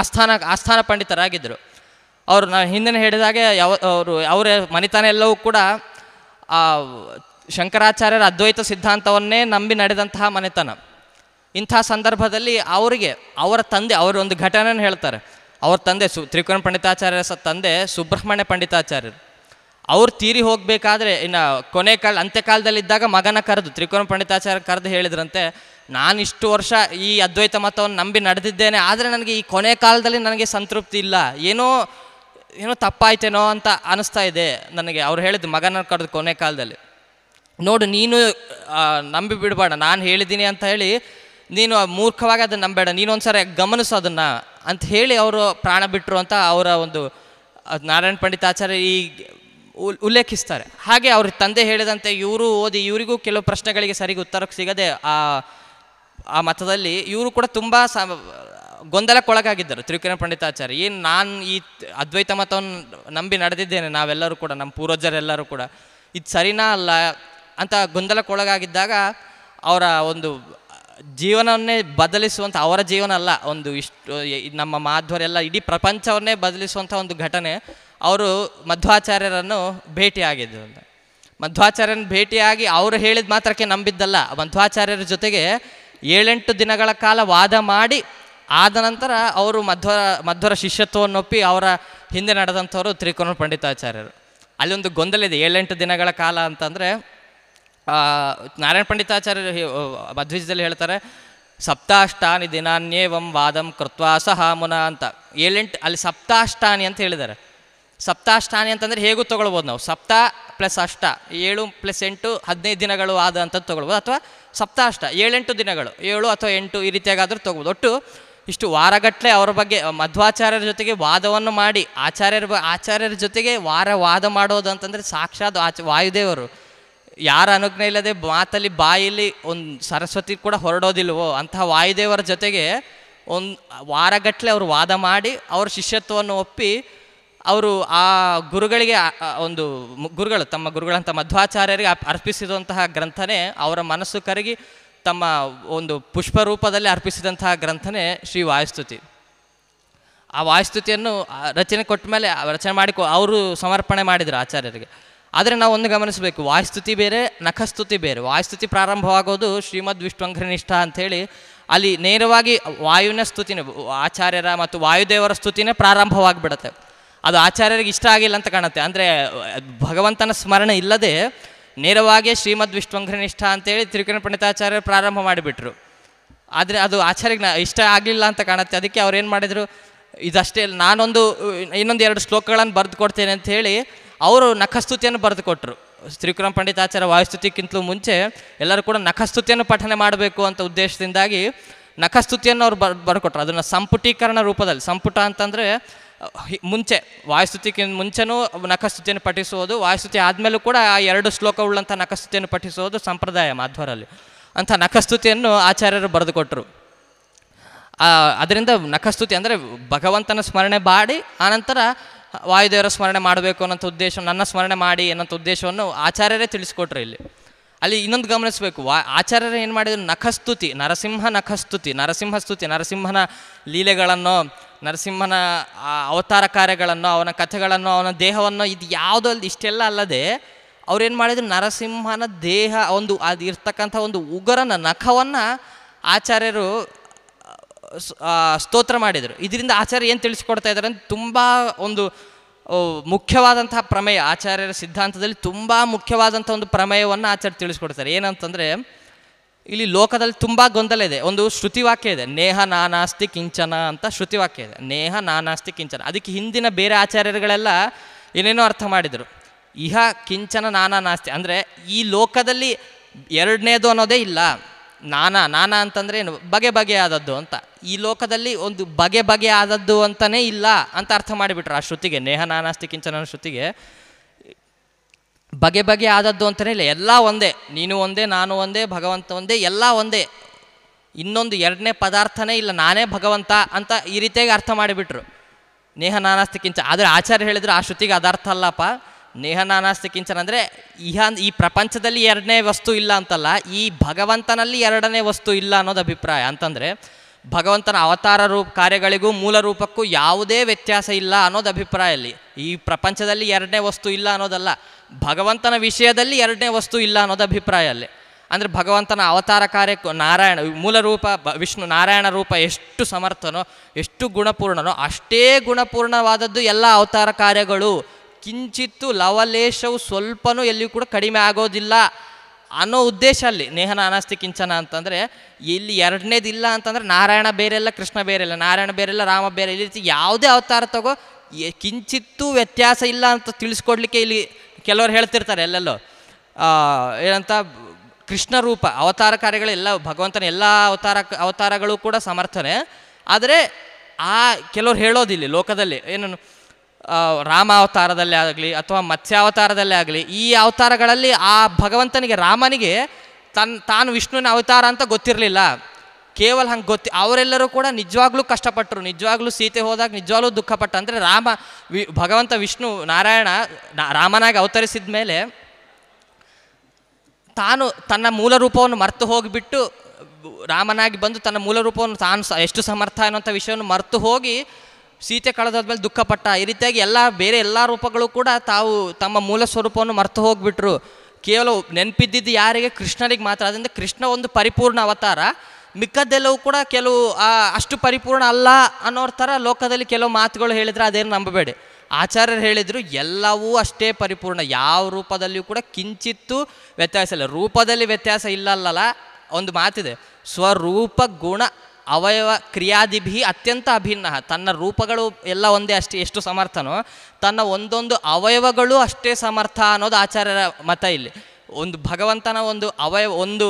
ಆಸ್ಥಾನ ಆಸ್ಥಾನ ಪಂಡಿತರಾಗಿದ್ದರು ಅವರು ನಾನು ಹಿಂದಿನ ಹೇಳಿದಾಗೆ ಯಾವ ಅವರು ಅವರ ಮನೆತನ ಎಲ್ಲವೂ ಕೂಡ ಶಂಕರಾಚಾರ್ಯರ ಅದ್ವೈತ ಸಿದ್ಧಾಂತವನ್ನೇ ನಂಬಿ ನಡೆದಂತಹ ಮನೆತನ ಇಂಥ ಸಂದರ್ಭದಲ್ಲಿ ಅವರಿಗೆ ಅವರ ತಂದೆ ಅವರ ಒಂದು ಘಟನೆಯನ್ನು ಹೇಳ್ತಾರೆ ಅವ್ರ ತಂದೆ ಸು ತ್ರಿಕೋಣ ಪಂಡಿತಾಚಾರ್ಯರ ತಂದೆ ಸುಬ್ರಹ್ಮಣ್ಯ ಪಂಡಿತಾಚಾರ್ಯರು ಅವ್ರು ತೀರಿ ಹೋಗಬೇಕಾದ್ರೆ ಇನ್ನು ಕೊನೆ ಕಾಲ ಅಂತ್ಯಕಾಲದಲ್ಲಿದ್ದಾಗ ಮಗನ ಕರೆದು ತ್ರಿಕೋನ ಪಂಡಿತಾಚಾರ್ಯ ಕರೆದು ಹೇಳಿದ್ರಂತೆ ನಾನು ಇಷ್ಟು ವರ್ಷ ಈ ಅದ್ವೈತ ಮತವನ್ನು ನಂಬಿ ನಡೆದಿದ್ದೇನೆ ಆದರೆ ನನಗೆ ಈ ಕೊನೆ ಕಾಲದಲ್ಲಿ ನನಗೆ ಸಂತೃಪ್ತಿ ಇಲ್ಲ ಏನೋ ಏನೋ ತಪ್ಪಾಯ್ತೇನೋ ಅಂತ ಅನಿಸ್ತಾ ಇದೆ ನನಗೆ ಅವ್ರು ಹೇಳಿದ್ದು ಮಗನ ಕರೆದು ಕೊನೆ ಕಾಲದಲ್ಲಿ ನೋಡು ನೀನು ನಂಬಿ ಬಿಡಬೇಡ ನಾನು ಹೇಳಿದ್ದೀನಿ ಅಂತ ಹೇಳಿ ನೀನು ಮೂರ್ಖವಾಗಿ ಅದನ್ನು ನಂಬೇಡ ನೀನೊಂದ್ಸರಿ ಗಮನಿಸು ಅದನ್ನು ಅಂತ ಹೇಳಿ ಅವರು ಪ್ರಾಣ ಬಿಟ್ಟರು ಅಂತ ಅವರ ಒಂದು ನಾರಾಯಣ ಪಂಡಿತಾಚಾರ್ಯ ಈ ಉಲ್ಲೇಖಿಸ್ತಾರೆ ಹಾಗೆ ಅವ್ರ ತಂದೆ ಹೇಳಿದಂತೆ ಇವರು ಓದಿ ಇವರಿಗೂ ಕೆಲವು ಪ್ರಶ್ನೆಗಳಿಗೆ ಸರಿಗೆ ಉತ್ತರಕ್ಕೆ ಸಿಗದೆ ಆ ಆ ಮತದಲ್ಲಿ ಇವರು ಕೂಡ ತುಂಬ ಸ ಗೊಂದಲಕ್ಕೊಳಗಾಗಿದ್ದರು ತ್ರಿವಿಕ್ರಮ ಪಂಡಿತಾಚಾರ್ಯ ಏನು ನಾನು ಈ ಅದ್ವೈತ ಮತವನ್ನು ನಂಬಿ ನಡೆದಿದ್ದೇನೆ ನಾವೆಲ್ಲರೂ ಕೂಡ ನಮ್ಮ ಪೂರ್ವಜರೆಲ್ಲರೂ ಕೂಡ ಇದು ಸರಿನಾ ಅಲ್ಲ ಅಂತ ಗೊಂದಲಕ್ಕೊಳಗಾಗಿದ್ದಾಗ ಅವರ ಒಂದು ಜೀವನವನ್ನೇ ಬದಲಿಸುವಂಥ ಅವರ ಜೀವನ ಅಲ್ಲ ಒಂದು ಇಷ್ಟು ನಮ್ಮ ಮಾಧ್ವರೆಲ್ಲ ಇಡೀ ಪ್ರಪಂಚವನ್ನೇ ಬದಲಿಸುವಂಥ ಒಂದು ಘಟನೆ ಅವರು ಮಧ್ವಾಚಾರ್ಯರನ್ನು ಭೇಟಿಯಾಗಿದ್ದು ಅಂತ ಮಧ್ವಾಚಾರ್ಯನ ಭೇಟಿಯಾಗಿ ಅವರು ಹೇಳಿದ ಮಾತ್ರಕ್ಕೆ ನಂಬಿದ್ದಲ್ಲ ಮಧ್ವಾಚಾರ್ಯರ ಜೊತೆಗೆ ಏಳೆಂಟು ದಿನಗಳ ಕಾಲ ವಾದ ಮಾಡಿ ಆದ ನಂತರ ಅವರು ಮಧ್ವರ ಮಧ್ವರ ಒಪ್ಪಿ ಅವರ ಹಿಂದೆ ನಡೆದಂಥವರು ತ್ರಿಕೋನ ಪಂಡಿತಾಚಾರ್ಯರು ಅಲ್ಲಿ ಒಂದು ಗೊಂದಲ ಇದೆ ಏಳೆಂಟು ದಿನಗಳ ಕಾಲ ಅಂತಂದರೆ ನಾರಾಯಣ ಪಂಡಿತಾಚಾರ್ಯರು ಮಧ್ವೀಜದಲ್ಲಿ ಹೇಳ್ತಾರೆ ಸಪ್ತಾಷ್ಟಾನಿ ದಿನಾನ್ಯೇವಂ ವಾದಂ ಕೃತ್ವಾ ಸಹ ಮುನ ಅಂತ ಏಳೆಂಟು ಅಲ್ಲಿ ಸಪ್ತಾಷ್ಟಾನಿ ಅಂತ ಹೇಳಿದ್ದಾರೆ ಸಪ್ತಾಷ್ಟಾನಿ ಅಂತಂದರೆ ಹೇಗೂ ತೊಗೊಳ್ಬೋದು ನಾವು ಸಪ್ತ ಪ್ಲಸ್ ಅಷ್ಟ ಏಳು ಪ್ಲಸ್ ಎಂಟು ಹದಿನೈದು ದಿನಗಳು ಆದ ಅಂಥದ್ದು ತೊಗೊಳ್ಬೋದು ಅಥವಾ ಸಪ್ತಾಷ್ಟ ಏಳೆಂಟು ದಿನಗಳು ಏಳು ಅಥವಾ ಎಂಟು ಈ ರೀತಿಯಾಗಾದರೂ ತೊಗೊಬೋದು ಒಟ್ಟು ಇಷ್ಟು ವಾರಗಟ್ಟಲೆ ಅವರ ಬಗ್ಗೆ ಮಧ್ವಾಚಾರ್ಯರ ಜೊತೆಗೆ ವಾದವನ್ನು ಮಾಡಿ ಆಚಾರ್ಯರ ಆಚಾರ್ಯರ ಜೊತೆಗೆ ವಾರ ವಾದ ಮಾಡೋದು ಅಂತಂದರೆ ಸಾಕ್ಷಾತ್ ಆಚ ವಾಯುದೇವರು ಯಾರ ಅನುಜ್ಞೆ ಇಲ್ಲದೆ ಮಾತಲ್ಲಿ ಬಾಯಲ್ಲಿ ಒಂದು ಸರಸ್ವತಿ ಕೂಡ ಹೊರಡೋದಿಲ್ವೋ ಅಂತಹ ವಾಯುದೇವರ ಜೊತೆಗೆ ಒಂದು ವಾರಗಟ್ಟಲೆ ಅವರು ವಾದ ಮಾಡಿ ಅವ್ರ ಶಿಷ್ಯತ್ವವನ್ನು ಒಪ್ಪಿ ಅವರು ಆ ಗುರುಗಳಿಗೆ ಒಂದು ಗುರುಗಳು ತಮ್ಮ ಗುರುಗಳಂಥ ಮಧ್ವಾಚಾರ್ಯರಿಗೆ ಅರ್ಪಿಸಿದಂತಹ ಗ್ರಂಥನೇ ಅವರ ಮನಸ್ಸು ಕರಗಿ ತಮ್ಮ ಒಂದು ಪುಷ್ಪರೂಪದಲ್ಲಿ ಅರ್ಪಿಸಿದಂತಹ ಗ್ರಂಥನೇ ಶ್ರೀ ವಾಯುಸ್ತುತಿ ಆ ವಾಯುಸ್ತುತಿಯನ್ನು ರಚನೆ ಕೊಟ್ಟ ಮೇಲೆ ರಚನೆ ಮಾಡಿ ಅವರು ಸಮರ್ಪಣೆ ಮಾಡಿದರು ಆಚಾರ್ಯರಿಗೆ ಆದರೆ ನಾವು ಒಂದು ಗಮನಿಸಬೇಕು ವಾಯುಸ್ತುತಿ ಬೇರೆ ನಖಸ್ತುತಿ ಬೇರೆ ವಾಯುಸ್ತುತಿ ಪ್ರಾರಂಭವಾಗೋದು ಶ್ರೀಮದ್ ವಿಶ್ವಂಘ್ರನಿಷ್ಠ ಅಂಥೇಳಿ ಅಲ್ಲಿ ನೇರವಾಗಿ ವಾಯುವಿನ ಸ್ತುತಿನೇ ಆಚಾರ್ಯರ ಮತ್ತು ವಾಯುದೇವರ ಸ್ತುತಿನೇ ಪ್ರಾರಂಭವಾಗಿಬಿಡುತ್ತೆ ಅದು ಆಚಾರ್ಯರಿಗೆ ಇಷ್ಟ ಆಗಿಲ್ಲ ಅಂತ ಕಾಣುತ್ತೆ ಅಂದರೆ ಭಗವಂತನ ಸ್ಮರಣೆ ಇಲ್ಲದೆ ನೇರವಾಗಿ ಶ್ರೀಮದ್ ವಿಷ್ಣುವಂಘ್ರನಿಷ್ಠ ಅಂತೇಳಿ ತಿರುಕಿರಣ ಪಂಡಿತಾಚಾರ್ಯರು ಪ್ರಾರಂಭ ಮಾಡಿಬಿಟ್ರು ಆದರೆ ಅದು ಆಚಾರ್ಯಗೆ ಇಷ್ಟ ಆಗಲಿಲ್ಲ ಅಂತ ಕಾಣುತ್ತೆ ಅದಕ್ಕೆ ಅವ್ರು ಏನು ಮಾಡಿದರು ಇದಷ್ಟೇ ನಾನೊಂದು ಇನ್ನೊಂದು ಎರಡು ಶ್ಲೋಕಗಳನ್ನು ಬರೆದು ಕೊಡ್ತೇನೆ ಅಂತ ಹೇಳಿ ಅವರು ನಖಸ್ತುತಿಯನ್ನು ಬರೆದು ಕೊಟ್ಟರು ಶ್ರೀಕುರಂ ಪಂಡಿತಾಚಾರ್ಯ ವಾಯುಸ್ತುತಿಗಿಂತಲೂ ಮುಂಚೆ ಎಲ್ಲರೂ ಕೂಡ ನಖಸ್ತುತಿಯನ್ನು ಪಠನೆ ಮಾಡಬೇಕು ಅಂತ ಉದ್ದೇಶದಿಂದಾಗಿ ನಖಸ್ತುತಿಯನ್ನು ಅವರು ಬರ್ ಬರ್ಕೊಟ್ರು ಅದನ್ನು ಸಂಪುಟೀಕರಣ ರೂಪದಲ್ಲಿ ಸಂಪುಟ ಅಂತಂದರೆ ಮುಂಚೆ ವಾಯುಸ್ತುತಿಗಿಂತ ಮುಂಚೆನೂ ನಕಸ್ತುತಿಯನ್ನು ಪಠಿಸುವುದು ವಾಯುಸ್ತುತಿ ಆದಮೇಲೂ ಕೂಡ ಆ ಎರಡು ಶ್ಲೋಕ ಉಳ್ಳಂಥ ನಖಸ್ತುತಿಯನ್ನು ಪಠಿಸುವುದು ಸಂಪ್ರದಾಯ ಮಾಧ್ವರಲ್ಲಿ ಅಂಥ ನಕಸ್ತುತಿಯನ್ನು ಆಚಾರ್ಯರು ಬರೆದುಕೊಟ್ಟರು ಅದರಿಂದ ನಕಸ್ತುತಿ ಅಂದರೆ ಭಗವಂತನ ಸ್ಮರಣೆ ಮಾಡಿ ಆನಂತರ ವಾಯುದೇವರ ಸ್ಮರಣೆ ಮಾಡಬೇಕು ಅನ್ನೋಂಥ ಉದ್ದೇಶ ನನ್ನ ಸ್ಮರಣೆ ಮಾಡಿ ಅನ್ನೋಂಥ ಉದ್ದೇಶವನ್ನು ಆಚಾರ್ಯರೇ ತಿಳಿಸ್ಕೊಟ್ರು ಇಲ್ಲಿ ಅಲ್ಲಿ ಇನ್ನೊಂದು ಗಮನಿಸಬೇಕು ವಾ ಆಚಾರ್ಯರು ಏನು ಮಾಡಿದ್ರು ನಖಸ್ತುತಿ ನರಸಿಂಹ ನಖಸ್ತುತಿ ನರಸಿಂಹ ಸ್ತುತಿ ನರಸಿಂಹನ ಲೀಲೆಗಳನ್ನು ನರಸಿಂಹನ ಅವತಾರ ಕಾರ್ಯಗಳನ್ನು ಅವನ ಕಥೆಗಳನ್ನು ಅವನ ದೇಹವನ್ನು ಇದು ಯಾವುದೋ ಅಲ್ಲಿ ಇಷ್ಟೆಲ್ಲ ಅಲ್ಲದೆ ಅವ್ರೇನು ಮಾಡಿದ್ರು ನರಸಿಂಹನ ದೇಹ ಒಂದು ಅದು ಇರ್ತಕ್ಕಂಥ ಒಂದು ಉಗರನ ನಖವನ್ನು ಆಚಾರ್ಯರು ಸ್ತೋತ್ರ ಮಾಡಿದರು ಇದರಿಂದ ಆಚಾರ್ಯ ಏನು ತಿಳಿಸ್ಕೊಡ್ತಾ ಇದ್ದಾರೆ ಅಂತ ತುಂಬ ಒಂದು ಮುಖ್ಯವಾದಂತಹ ಪ್ರಮೇಯ ಆಚಾರ್ಯರ ಸಿದ್ಧಾಂತದಲ್ಲಿ ತುಂಬ ಮುಖ್ಯವಾದಂಥ ಒಂದು ಪ್ರಮೇಯವನ್ನು ಆಚಾರ್ಯ ತಿಳಿಸ್ಕೊಡ್ತಾರೆ ಏನಂತಂದರೆ ಇಲ್ಲಿ ಲೋಕದಲ್ಲಿ ತುಂಬ ಗೊಂದಲ ಇದೆ ಒಂದು ಶ್ರುತಿವಾಕ್ಯ ಇದೆ ನೇಹ ನಾನಾಸ್ತಿ ಕಿಂಚನ ಅಂತ ಶ್ರುತಿವಾಕ್ಯ ಇದೆ ನೇಹ ನಾನಾಸ್ತಿ ಕಿಂಚನ ಅದಕ್ಕೆ ಹಿಂದಿನ ಬೇರೆ ಆಚಾರ್ಯರುಗಳೆಲ್ಲ ಏನೇನೋ ಅರ್ಥ ಮಾಡಿದರು ಇಹ ಕಿಂಚನ ನಾನಾ ನಾಸ್ತಿ ಅಂದರೆ ಈ ಲೋಕದಲ್ಲಿ ಎರಡನೇದು ಅನ್ನೋದೇ ಇಲ್ಲ ನಾನಾ ನಾನಾ ಅಂತಂದರೆ ಏನು ಬಗೆ ಬಗೆಯಾದದ್ದು ಅಂತ ಈ ಲೋಕದಲ್ಲಿ ಒಂದು ಬಗೆ ಬಗೆ ಆದದ್ದು ಅಂತಲೇ ಇಲ್ಲ ಅಂತ ಅರ್ಥ ಮಾಡಿಬಿಟ್ರು ಆ ಶ್ರುತಿಗೆ ನೇಹ ನಾನಾಸ್ತಿ ಕಿಂಚನ ಶ್ರುತಿಗೆ ಬಗೆ ಬಗೆ ಆದದ್ದು ಅಂತಲೇ ಇಲ್ಲ ಎಲ್ಲ ಒಂದೇ ನೀನು ಒಂದೇ ನಾನು ಒಂದೇ ಭಗವಂತ ಒಂದೇ ಎಲ್ಲ ಒಂದೇ ಇನ್ನೊಂದು ಎರಡನೇ ಪದಾರ್ಥನೇ ಇಲ್ಲ ನಾನೇ ಭಗವಂತ ಅಂತ ಈ ರೀತಿಯಾಗಿ ಅರ್ಥ ಮಾಡಿಬಿಟ್ರು ನೇಹ ನಾನಾಸ್ತಿ ಕಿಂಚ ಆದರೆ ಆಚಾರ್ಯ ಹೇಳಿದ್ರು ಆ ಶ್ರುತಿಗೆ ಅದರ್ಥ ಅಲ್ಲಪ್ಪ ನೇಹ ನಾನಾಸ್ತಿ ಕಿಂಚನ ಅಂದರೆ ಇಹ ಈ ಪ್ರಪಂಚದಲ್ಲಿ ಎರಡನೇ ವಸ್ತು ಇಲ್ಲ ಅಂತಲ್ಲ ಈ ಭಗವಂತನಲ್ಲಿ ಎರಡನೇ ವಸ್ತು ಇಲ್ಲ ಅನ್ನೋದು ಅಭಿಪ್ರಾಯ ಅಂತಂದರೆ ಭಗವಂತನ ಅವತಾರ ರೂಪ ಕಾರ್ಯಗಳಿಗೂ ಮೂಲ ರೂಪಕ್ಕೂ ಯಾವುದೇ ವ್ಯತ್ಯಾಸ ಇಲ್ಲ ಅನ್ನೋದು ಅಭಿಪ್ರಾಯ ಇಲ್ಲಿ ಈ ಪ್ರಪಂಚದಲ್ಲಿ ಎರಡನೇ ವಸ್ತು ಇಲ್ಲ ಅನ್ನೋದಲ್ಲ ಭಗವಂತನ ವಿಷಯದಲ್ಲಿ ಎರಡನೇ ವಸ್ತು ಇಲ್ಲ ಅನ್ನೋದು ಅಭಿಪ್ರಾಯ ಅಲ್ಲಿ ಅಂದರೆ ಭಗವಂತನ ಅವತಾರ ಕಾರ್ಯಕ್ಕೂ ನಾರಾಯಣ ಮೂಲ ರೂಪ ವಿಷ್ಣು ನಾರಾಯಣ ರೂಪ ಎಷ್ಟು ಸಮರ್ಥನೋ ಎಷ್ಟು ಗುಣಪೂರ್ಣನೋ ಅಷ್ಟೇ ಗುಣಪೂರ್ಣವಾದದ್ದು ಎಲ್ಲ ಅವತಾರ ಕಾರ್ಯಗಳು ಕಿಂಚಿತ್ತು ಲವಲೇಶವು ಸ್ವಲ್ಪನೂ ಎಲ್ಲಿಯೂ ಕೂಡ ಕಡಿಮೆ ಆಗೋದಿಲ್ಲ ಅನ್ನೋ ಉದ್ದೇಶ ಅಲ್ಲಿ ನೇಹನ ಅನಾಸ್ತಿ ಕಿಂಚನ ಅಂತಂದರೆ ಇಲ್ಲಿ ಎರಡನೇದಿಲ್ಲ ಅಂತಂದರೆ ನಾರಾಯಣ ಬೇರೆಲ್ಲ ಕೃಷ್ಣ ಬೇರೆಲ್ಲ ನಾರಾಯಣ ಬೇರೆಲ್ಲ ರಾಮ ಬೇರೆ ಈ ರೀತಿ ಯಾವುದೇ ಅವತಾರ ತಗೋ ಕಿಂಚಿತ್ತೂ ವ್ಯತ್ಯಾಸ ಇಲ್ಲ ಅಂತ ತಿಳಿಸ್ಕೊಡ್ಲಿಕ್ಕೆ ಇಲ್ಲಿ ಕೆಲವರು ಹೇಳ್ತಿರ್ತಾರೆ ಎಲ್ಲೆಲ್ಲೋ ಏನಂತ ಕೃಷ್ಣ ರೂಪ ಅವತಾರ ಕಾರ್ಯಗಳೆಲ್ಲ ಭಗವಂತನ ಎಲ್ಲ ಅವತಾರ ಅವತಾರಗಳು ಕೂಡ ಸಮರ್ಥನೆ ಆದರೆ ಆ ಕೆಲವ್ರು ಹೇಳೋದಿಲ್ಲಿ ಲೋಕದಲ್ಲಿ ಏನನ್ನು ರಾಮ ಅವತಾರದಲ್ಲೇ ಆಗಲಿ ಅಥವಾ ಮತ್ಸ್ಯಾವತಾರದಲ್ಲೇ ಆಗಲಿ ಈ ಅವತಾರಗಳಲ್ಲಿ ಆ ಭಗವಂತನಿಗೆ ರಾಮನಿಗೆ ತನ್ ತಾನು ವಿಷ್ಣುವಿನ ಅವತಾರ ಅಂತ ಗೊತ್ತಿರಲಿಲ್ಲ ಕೇವಲ ಹಂಗೆ ಗೊತ್ತಿ ಅವರೆಲ್ಲರೂ ಕೂಡ ನಿಜವಾಗ್ಲೂ ಕಷ್ಟಪಟ್ಟರು ನಿಜವಾಗ್ಲೂ ಸೀತೆ ಹೋದಾಗ ನಿಜವಾಗ್ಲೂ ದುಃಖಪಟ್ಟ ಅಂದರೆ ರಾಮ ವಿ ಭಗವಂತ ವಿಷ್ಣು ನಾರಾಯಣ ರಾಮನಾಗಿ ಅವತರಿಸಿದ ಮೇಲೆ ತಾನು ತನ್ನ ಮೂಲ ರೂಪವನ್ನು ಮರೆತು ಹೋಗಿಬಿಟ್ಟು ರಾಮನಾಗಿ ಬಂದು ತನ್ನ ಮೂಲ ರೂಪವನ್ನು ತಾನು ಎಷ್ಟು ಸಮರ್ಥ ಅನ್ನೋಂಥ ವಿಷಯವನ್ನು ಮರೆತು ಹೋಗಿ ಸೀತೆ ಮೇಲೆ ದುಃಖಪಟ್ಟ ಈ ರೀತಿಯಾಗಿ ಎಲ್ಲ ಬೇರೆ ಎಲ್ಲ ರೂಪಗಳು ಕೂಡ ತಾವು ತಮ್ಮ ಮೂಲ ಸ್ವರೂಪವನ್ನು ಮರೆತು ಹೋಗ್ಬಿಟ್ರು ಕೇವಲ ನೆನಪಿದ್ದಿದ್ದು ಯಾರಿಗೆ ಕೃಷ್ಣನಿಗೆ ಮಾತ್ರ ಅದರಿಂದ ಕೃಷ್ಣ ಒಂದು ಪರಿಪೂರ್ಣ ಅವತಾರ ಮಿಕ್ಕದ್ದೆಲ್ಲವೂ ಕೂಡ ಕೆಲವು ಅಷ್ಟು ಪರಿಪೂರ್ಣ ಅಲ್ಲ ಅನ್ನೋರ ಥರ ಲೋಕದಲ್ಲಿ ಕೆಲವು ಮಾತುಗಳು ಹೇಳಿದರೆ ಅದೇನು ನಂಬಬೇಡಿ ಆಚಾರ್ಯರು ಹೇಳಿದರು ಎಲ್ಲವೂ ಅಷ್ಟೇ ಪರಿಪೂರ್ಣ ಯಾವ ರೂಪದಲ್ಲಿಯೂ ಕೂಡ ಕಿಂಚಿತ್ತು ವ್ಯತ್ಯಾಸ ಇಲ್ಲ ರೂಪದಲ್ಲಿ ವ್ಯತ್ಯಾಸ ಇಲ್ಲಲ್ಲ ಒಂದು ಮಾತಿದೆ ಸ್ವರೂಪ ಗುಣ ಅವಯವ ಕ್ರಿಯಾದಿಭಿ ಅತ್ಯಂತ ಅಭಿನ್ನ ತನ್ನ ರೂಪಗಳು ಎಲ್ಲ ಒಂದೇ ಅಷ್ಟೇ ಎಷ್ಟು ಸಮರ್ಥನೋ ತನ್ನ ಒಂದೊಂದು ಅವಯವಗಳು ಅಷ್ಟೇ ಸಮರ್ಥ ಅನ್ನೋದು ಆಚಾರ್ಯರ ಮತ ಇಲ್ಲಿ ಒಂದು ಭಗವಂತನ ಒಂದು ಅವಯವ ಒಂದು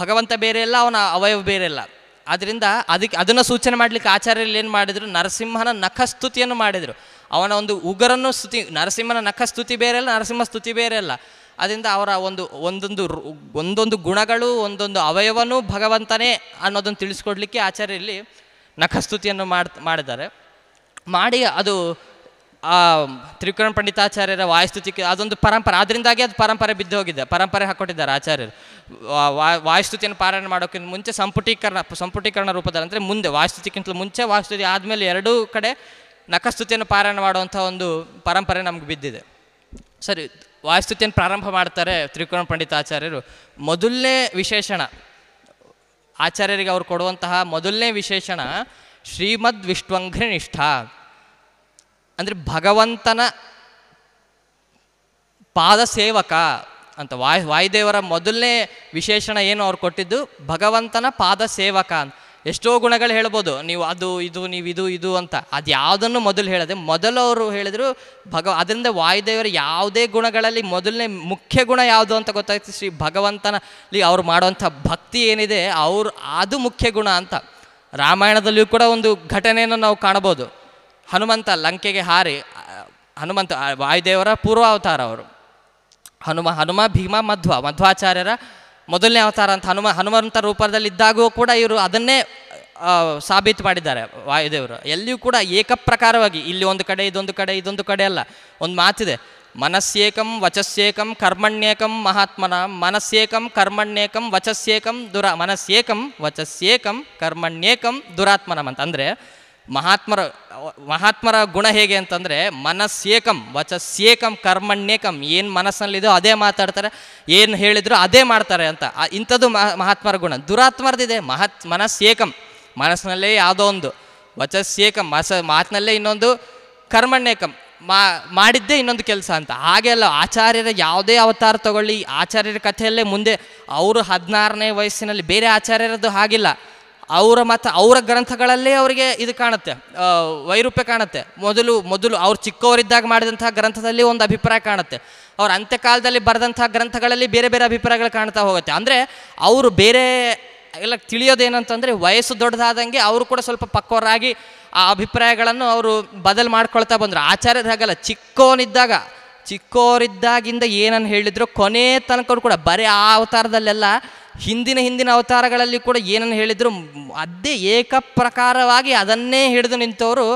ಭಗವಂತ ಬೇರೆ ಇಲ್ಲ ಅವನ ಅವಯವ ಬೇರೆ ಇಲ್ಲ ಆದ್ದರಿಂದ ಅದಕ್ಕೆ ಅದನ್ನು ಸೂಚನೆ ಮಾಡಲಿಕ್ಕೆ ಆಚಾರ್ಯರು ಏನು ಮಾಡಿದರು ನರಸಿಂಹನ ನಖಸ್ತುತಿಯನ್ನು ಮಾಡಿದರು ಅವನ ಒಂದು ಉಗರನ್ನು ಸ್ತುತಿ ನರಸಿಂಹನ ನಖಸ್ತುತಿ ಬೇರೆ ಇಲ್ಲ ನರಸಿಂಹ ಸ್ತುತಿ ಬೇರೆ ಇಲ್ಲ ಅದರಿಂದ ಅವರ ಒಂದು ಒಂದೊಂದು ಒಂದೊಂದು ಗುಣಗಳು ಒಂದೊಂದು ಅವಯವನೂ ಭಗವಂತನೇ ಅನ್ನೋದನ್ನು ತಿಳಿಸ್ಕೊಡ್ಲಿಕ್ಕೆ ಆಚಾರ್ಯಲ್ಲಿ ನಖಸ್ತುತಿಯನ್ನು ಮಾಡಿದ್ದಾರೆ ಮಾಡಿ ಅದು ಆ ತ್ರಿಕರಣ ಪಂಡಿತಾಚಾರ್ಯರ ವಾಯುಸ್ತುತಿ ಅದೊಂದು ಪರಂಪರೆ ಅದರಿಂದಾಗಿ ಅದು ಪರಂಪರೆ ಬಿದ್ದು ಹೋಗಿದೆ ಪರಂಪರೆ ಹಾಕ್ಕೊಟ್ಟಿದ್ದಾರೆ ಆಚಾರ್ಯರು ವಾಯುಸ್ತುತಿಯನ್ನು ಪಾರಾಯಣ ಮಾಡೋಕ್ಕಿಂತ ಮುಂಚೆ ಸಂಪುಟೀಕರಣ ಸಂಪುಟೀಕರಣ ರೂಪದಲ್ಲಿ ಅಂದರೆ ಮುಂದೆ ವಾಯುಸ್ತುತಿಗಿಂತ ಮುಂಚೆ ವಾಯುಸ್ತುತಿ ಆದಮೇಲೆ ಎರಡೂ ಕಡೆ ನಖಸ್ತುತಿಯನ್ನು ಪಾರಾಯಣ ಮಾಡುವಂಥ ಒಂದು ಪರಂಪರೆ ನಮ್ಗೆ ಬಿದ್ದಿದೆ ಸರಿ ವಾಸ್ತುತಿಯನ್ನು ಪ್ರಾರಂಭ ಮಾಡ್ತಾರೆ ತ್ರಿಕೋಣ ಪಂಡಿತ ಆಚಾರ್ಯರು ಮೊದಲನೇ ವಿಶೇಷಣ ಆಚಾರ್ಯರಿಗೆ ಅವರು ಕೊಡುವಂತಹ ಮೊದಲನೇ ವಿಶೇಷಣ ಶ್ರೀಮದ್ ವಿಶ್ವಂಘ್ರಿ ನಿಷ್ಠ ಅಂದರೆ ಭಗವಂತನ ಪಾದ ಸೇವಕ ಅಂತ ವಾಯ್ ವಾಯುದೇವರ ಮೊದಲನೇ ವಿಶೇಷಣ ಏನು ಅವ್ರು ಕೊಟ್ಟಿದ್ದು ಭಗವಂತನ ಪಾದ ಸೇವಕ ಅಂತ ಎಷ್ಟೋ ಗುಣಗಳು ಹೇಳ್ಬೋದು ನೀವು ಅದು ಇದು ನೀವು ಇದು ಇದು ಅಂತ ಅದು ಯಾವುದನ್ನು ಮೊದಲು ಹೇಳದೆ ಮೊದಲು ಅವರು ಹೇಳಿದರು ಭಗವ ಅದರಿಂದ ವಾಯುದೇವರ ಯಾವುದೇ ಗುಣಗಳಲ್ಲಿ ಮೊದಲನೇ ಮುಖ್ಯ ಗುಣ ಯಾವುದು ಅಂತ ಗೊತ್ತಾಗ್ತದೆ ಶ್ರೀ ಭಗವಂತನಲ್ಲಿ ಅವ್ರು ಮಾಡುವಂಥ ಭಕ್ತಿ ಏನಿದೆ ಅವ್ರು ಅದು ಮುಖ್ಯ ಗುಣ ಅಂತ ರಾಮಾಯಣದಲ್ಲಿಯೂ ಕೂಡ ಒಂದು ಘಟನೆಯನ್ನು ನಾವು ಕಾಣ್ಬೋದು ಹನುಮಂತ ಲಂಕೆಗೆ ಹಾರಿ ಹನುಮಂತ ವಾಯುದೇವರ ಪೂರ್ವಾವತಾರ ಅವರು ಹನುಮ ಹನುಮ ಭೀಮ ಮಧ್ವ ಮಧ್ವಾಚಾರ್ಯರ ಮೊದಲನೇ ಅವತಾರ ಅಂತ ಹನುಮ ಹನುಮಂತ ರೂಪದಲ್ಲಿ ಇದ್ದಾಗೂ ಕೂಡ ಇವರು ಅದನ್ನೇ ಸಾಬೀತು ಮಾಡಿದ್ದಾರೆ ವಾಯುದೇವರು ಎಲ್ಲಿಯೂ ಕೂಡ ಏಕಪ್ರಕಾರವಾಗಿ ಇಲ್ಲಿ ಒಂದು ಕಡೆ ಇದೊಂದು ಕಡೆ ಇದೊಂದು ಕಡೆ ಅಲ್ಲ ಒಂದು ಮಾತಿದೆ ಮನಸ್ಸೇಕಂ ವಚಸ್ಸೇಕಂ ಕರ್ಮಣ್ಯೇಕಂ ಮಹಾತ್ಮನ ಮನಸ್ಸೇಕಂ ಕರ್ಮಣ್ಯೇಕಂ ವಚಸ್ಸೇಕಂ ದುರ ಮನಸ್ಸೇಕಂ ವಚಸ್ಸೇಕಂ ಕರ್ಮಣ್ಯೇಕಂ ದುರಾತ್ಮನಂ ಅಂತ ಅಂದರೆ ಮಹಾತ್ಮರ ಮಹಾತ್ಮರ ಗುಣ ಹೇಗೆ ಅಂತಂದರೆ ಮನಸ್ಸೇಕಂ ವಚಸ್ಸೇಕಂ ಕರ್ಮಣ್ಯೇಕಂ ಏನು ಮನಸ್ಸಿನಲ್ಲಿದೋ ಅದೇ ಮಾತಾಡ್ತಾರೆ ಏನು ಹೇಳಿದ್ರು ಅದೇ ಮಾಡ್ತಾರೆ ಅಂತ ಇಂಥದ್ದು ಮಹಾತ್ಮರ ಗುಣ ದುರಾತ್ಮರದಿದೆ ಮಹತ್ ಮನಸ್ಸೇಕಂ ಮನಸ್ಸಿನಲ್ಲೇ ಯಾವುದೋ ಒಂದು ವಚಸ್ಸೇಕಂ ಮಸ ಮಾತಿನಲ್ಲೇ ಇನ್ನೊಂದು ಕರ್ಮಣ್ಯೇಕಂ ಮಾ ಮಾಡಿದ್ದೇ ಇನ್ನೊಂದು ಕೆಲಸ ಅಂತ ಅಲ್ಲ ಆಚಾರ್ಯರ ಯಾವುದೇ ಅವತಾರ ತಗೊಳ್ಳಿ ಆಚಾರ್ಯರ ಕಥೆಯಲ್ಲೇ ಮುಂದೆ ಅವರು ಹದಿನಾರನೇ ವಯಸ್ಸಿನಲ್ಲಿ ಬೇರೆ ಆಚಾರ್ಯರದ್ದು ಹಾಗಿಲ್ಲ ಅವರ ಮತ ಅವರ ಗ್ರಂಥಗಳಲ್ಲೇ ಅವರಿಗೆ ಇದು ಕಾಣುತ್ತೆ ವೈರೂಪ್ಯ ಕಾಣುತ್ತೆ ಮೊದಲು ಮೊದಲು ಅವ್ರು ಚಿಕ್ಕವರಿದ್ದಾಗ ಮಾಡಿದಂಥ ಗ್ರಂಥದಲ್ಲಿ ಒಂದು ಅಭಿಪ್ರಾಯ ಕಾಣುತ್ತೆ ಅವ್ರ ಅಂತ್ಯಕಾಲದಲ್ಲಿ ಬರೆದಂಥ ಗ್ರಂಥಗಳಲ್ಲಿ ಬೇರೆ ಬೇರೆ ಅಭಿಪ್ರಾಯಗಳು ಕಾಣ್ತಾ ಹೋಗುತ್ತೆ ಅಂದರೆ ಅವರು ಬೇರೆ ಎಲ್ಲ ತಿಳಿಯೋದೇನಂತಂದರೆ ವಯಸ್ಸು ದೊಡ್ಡದಾದಂಗೆ ಅವರು ಕೂಡ ಸ್ವಲ್ಪ ಪಕ್ವರಾಗಿ ಆ ಅಭಿಪ್ರಾಯಗಳನ್ನು ಅವರು ಬದಲು ಮಾಡ್ಕೊಳ್ತಾ ಬಂದರು ಆಚಾರ್ಯರು ಹಾಗಲ್ಲ ಚಿಕ್ಕೋನಿದ್ದಾಗ ಚಿಕ್ಕೋರಿದ್ದಾಗಿಂದ ಏನನ್ನು ಹೇಳಿದ್ರು ಕೊನೆ ತನಕ ಕೂಡ ಬರೀ ಆ ಅವತಾರದಲ್ಲೆಲ್ಲ ಹಿಂದಿನ ಹಿಂದಿನ ಅವತಾರಗಳಲ್ಲಿ ಕೂಡ ಏನನ್ನು ಹೇಳಿದ್ರು ಅದೇ ಏಕಪ್ರಕಾರವಾಗಿ ಅದನ್ನೇ ಹಿಡಿದು ನಿಂತವರು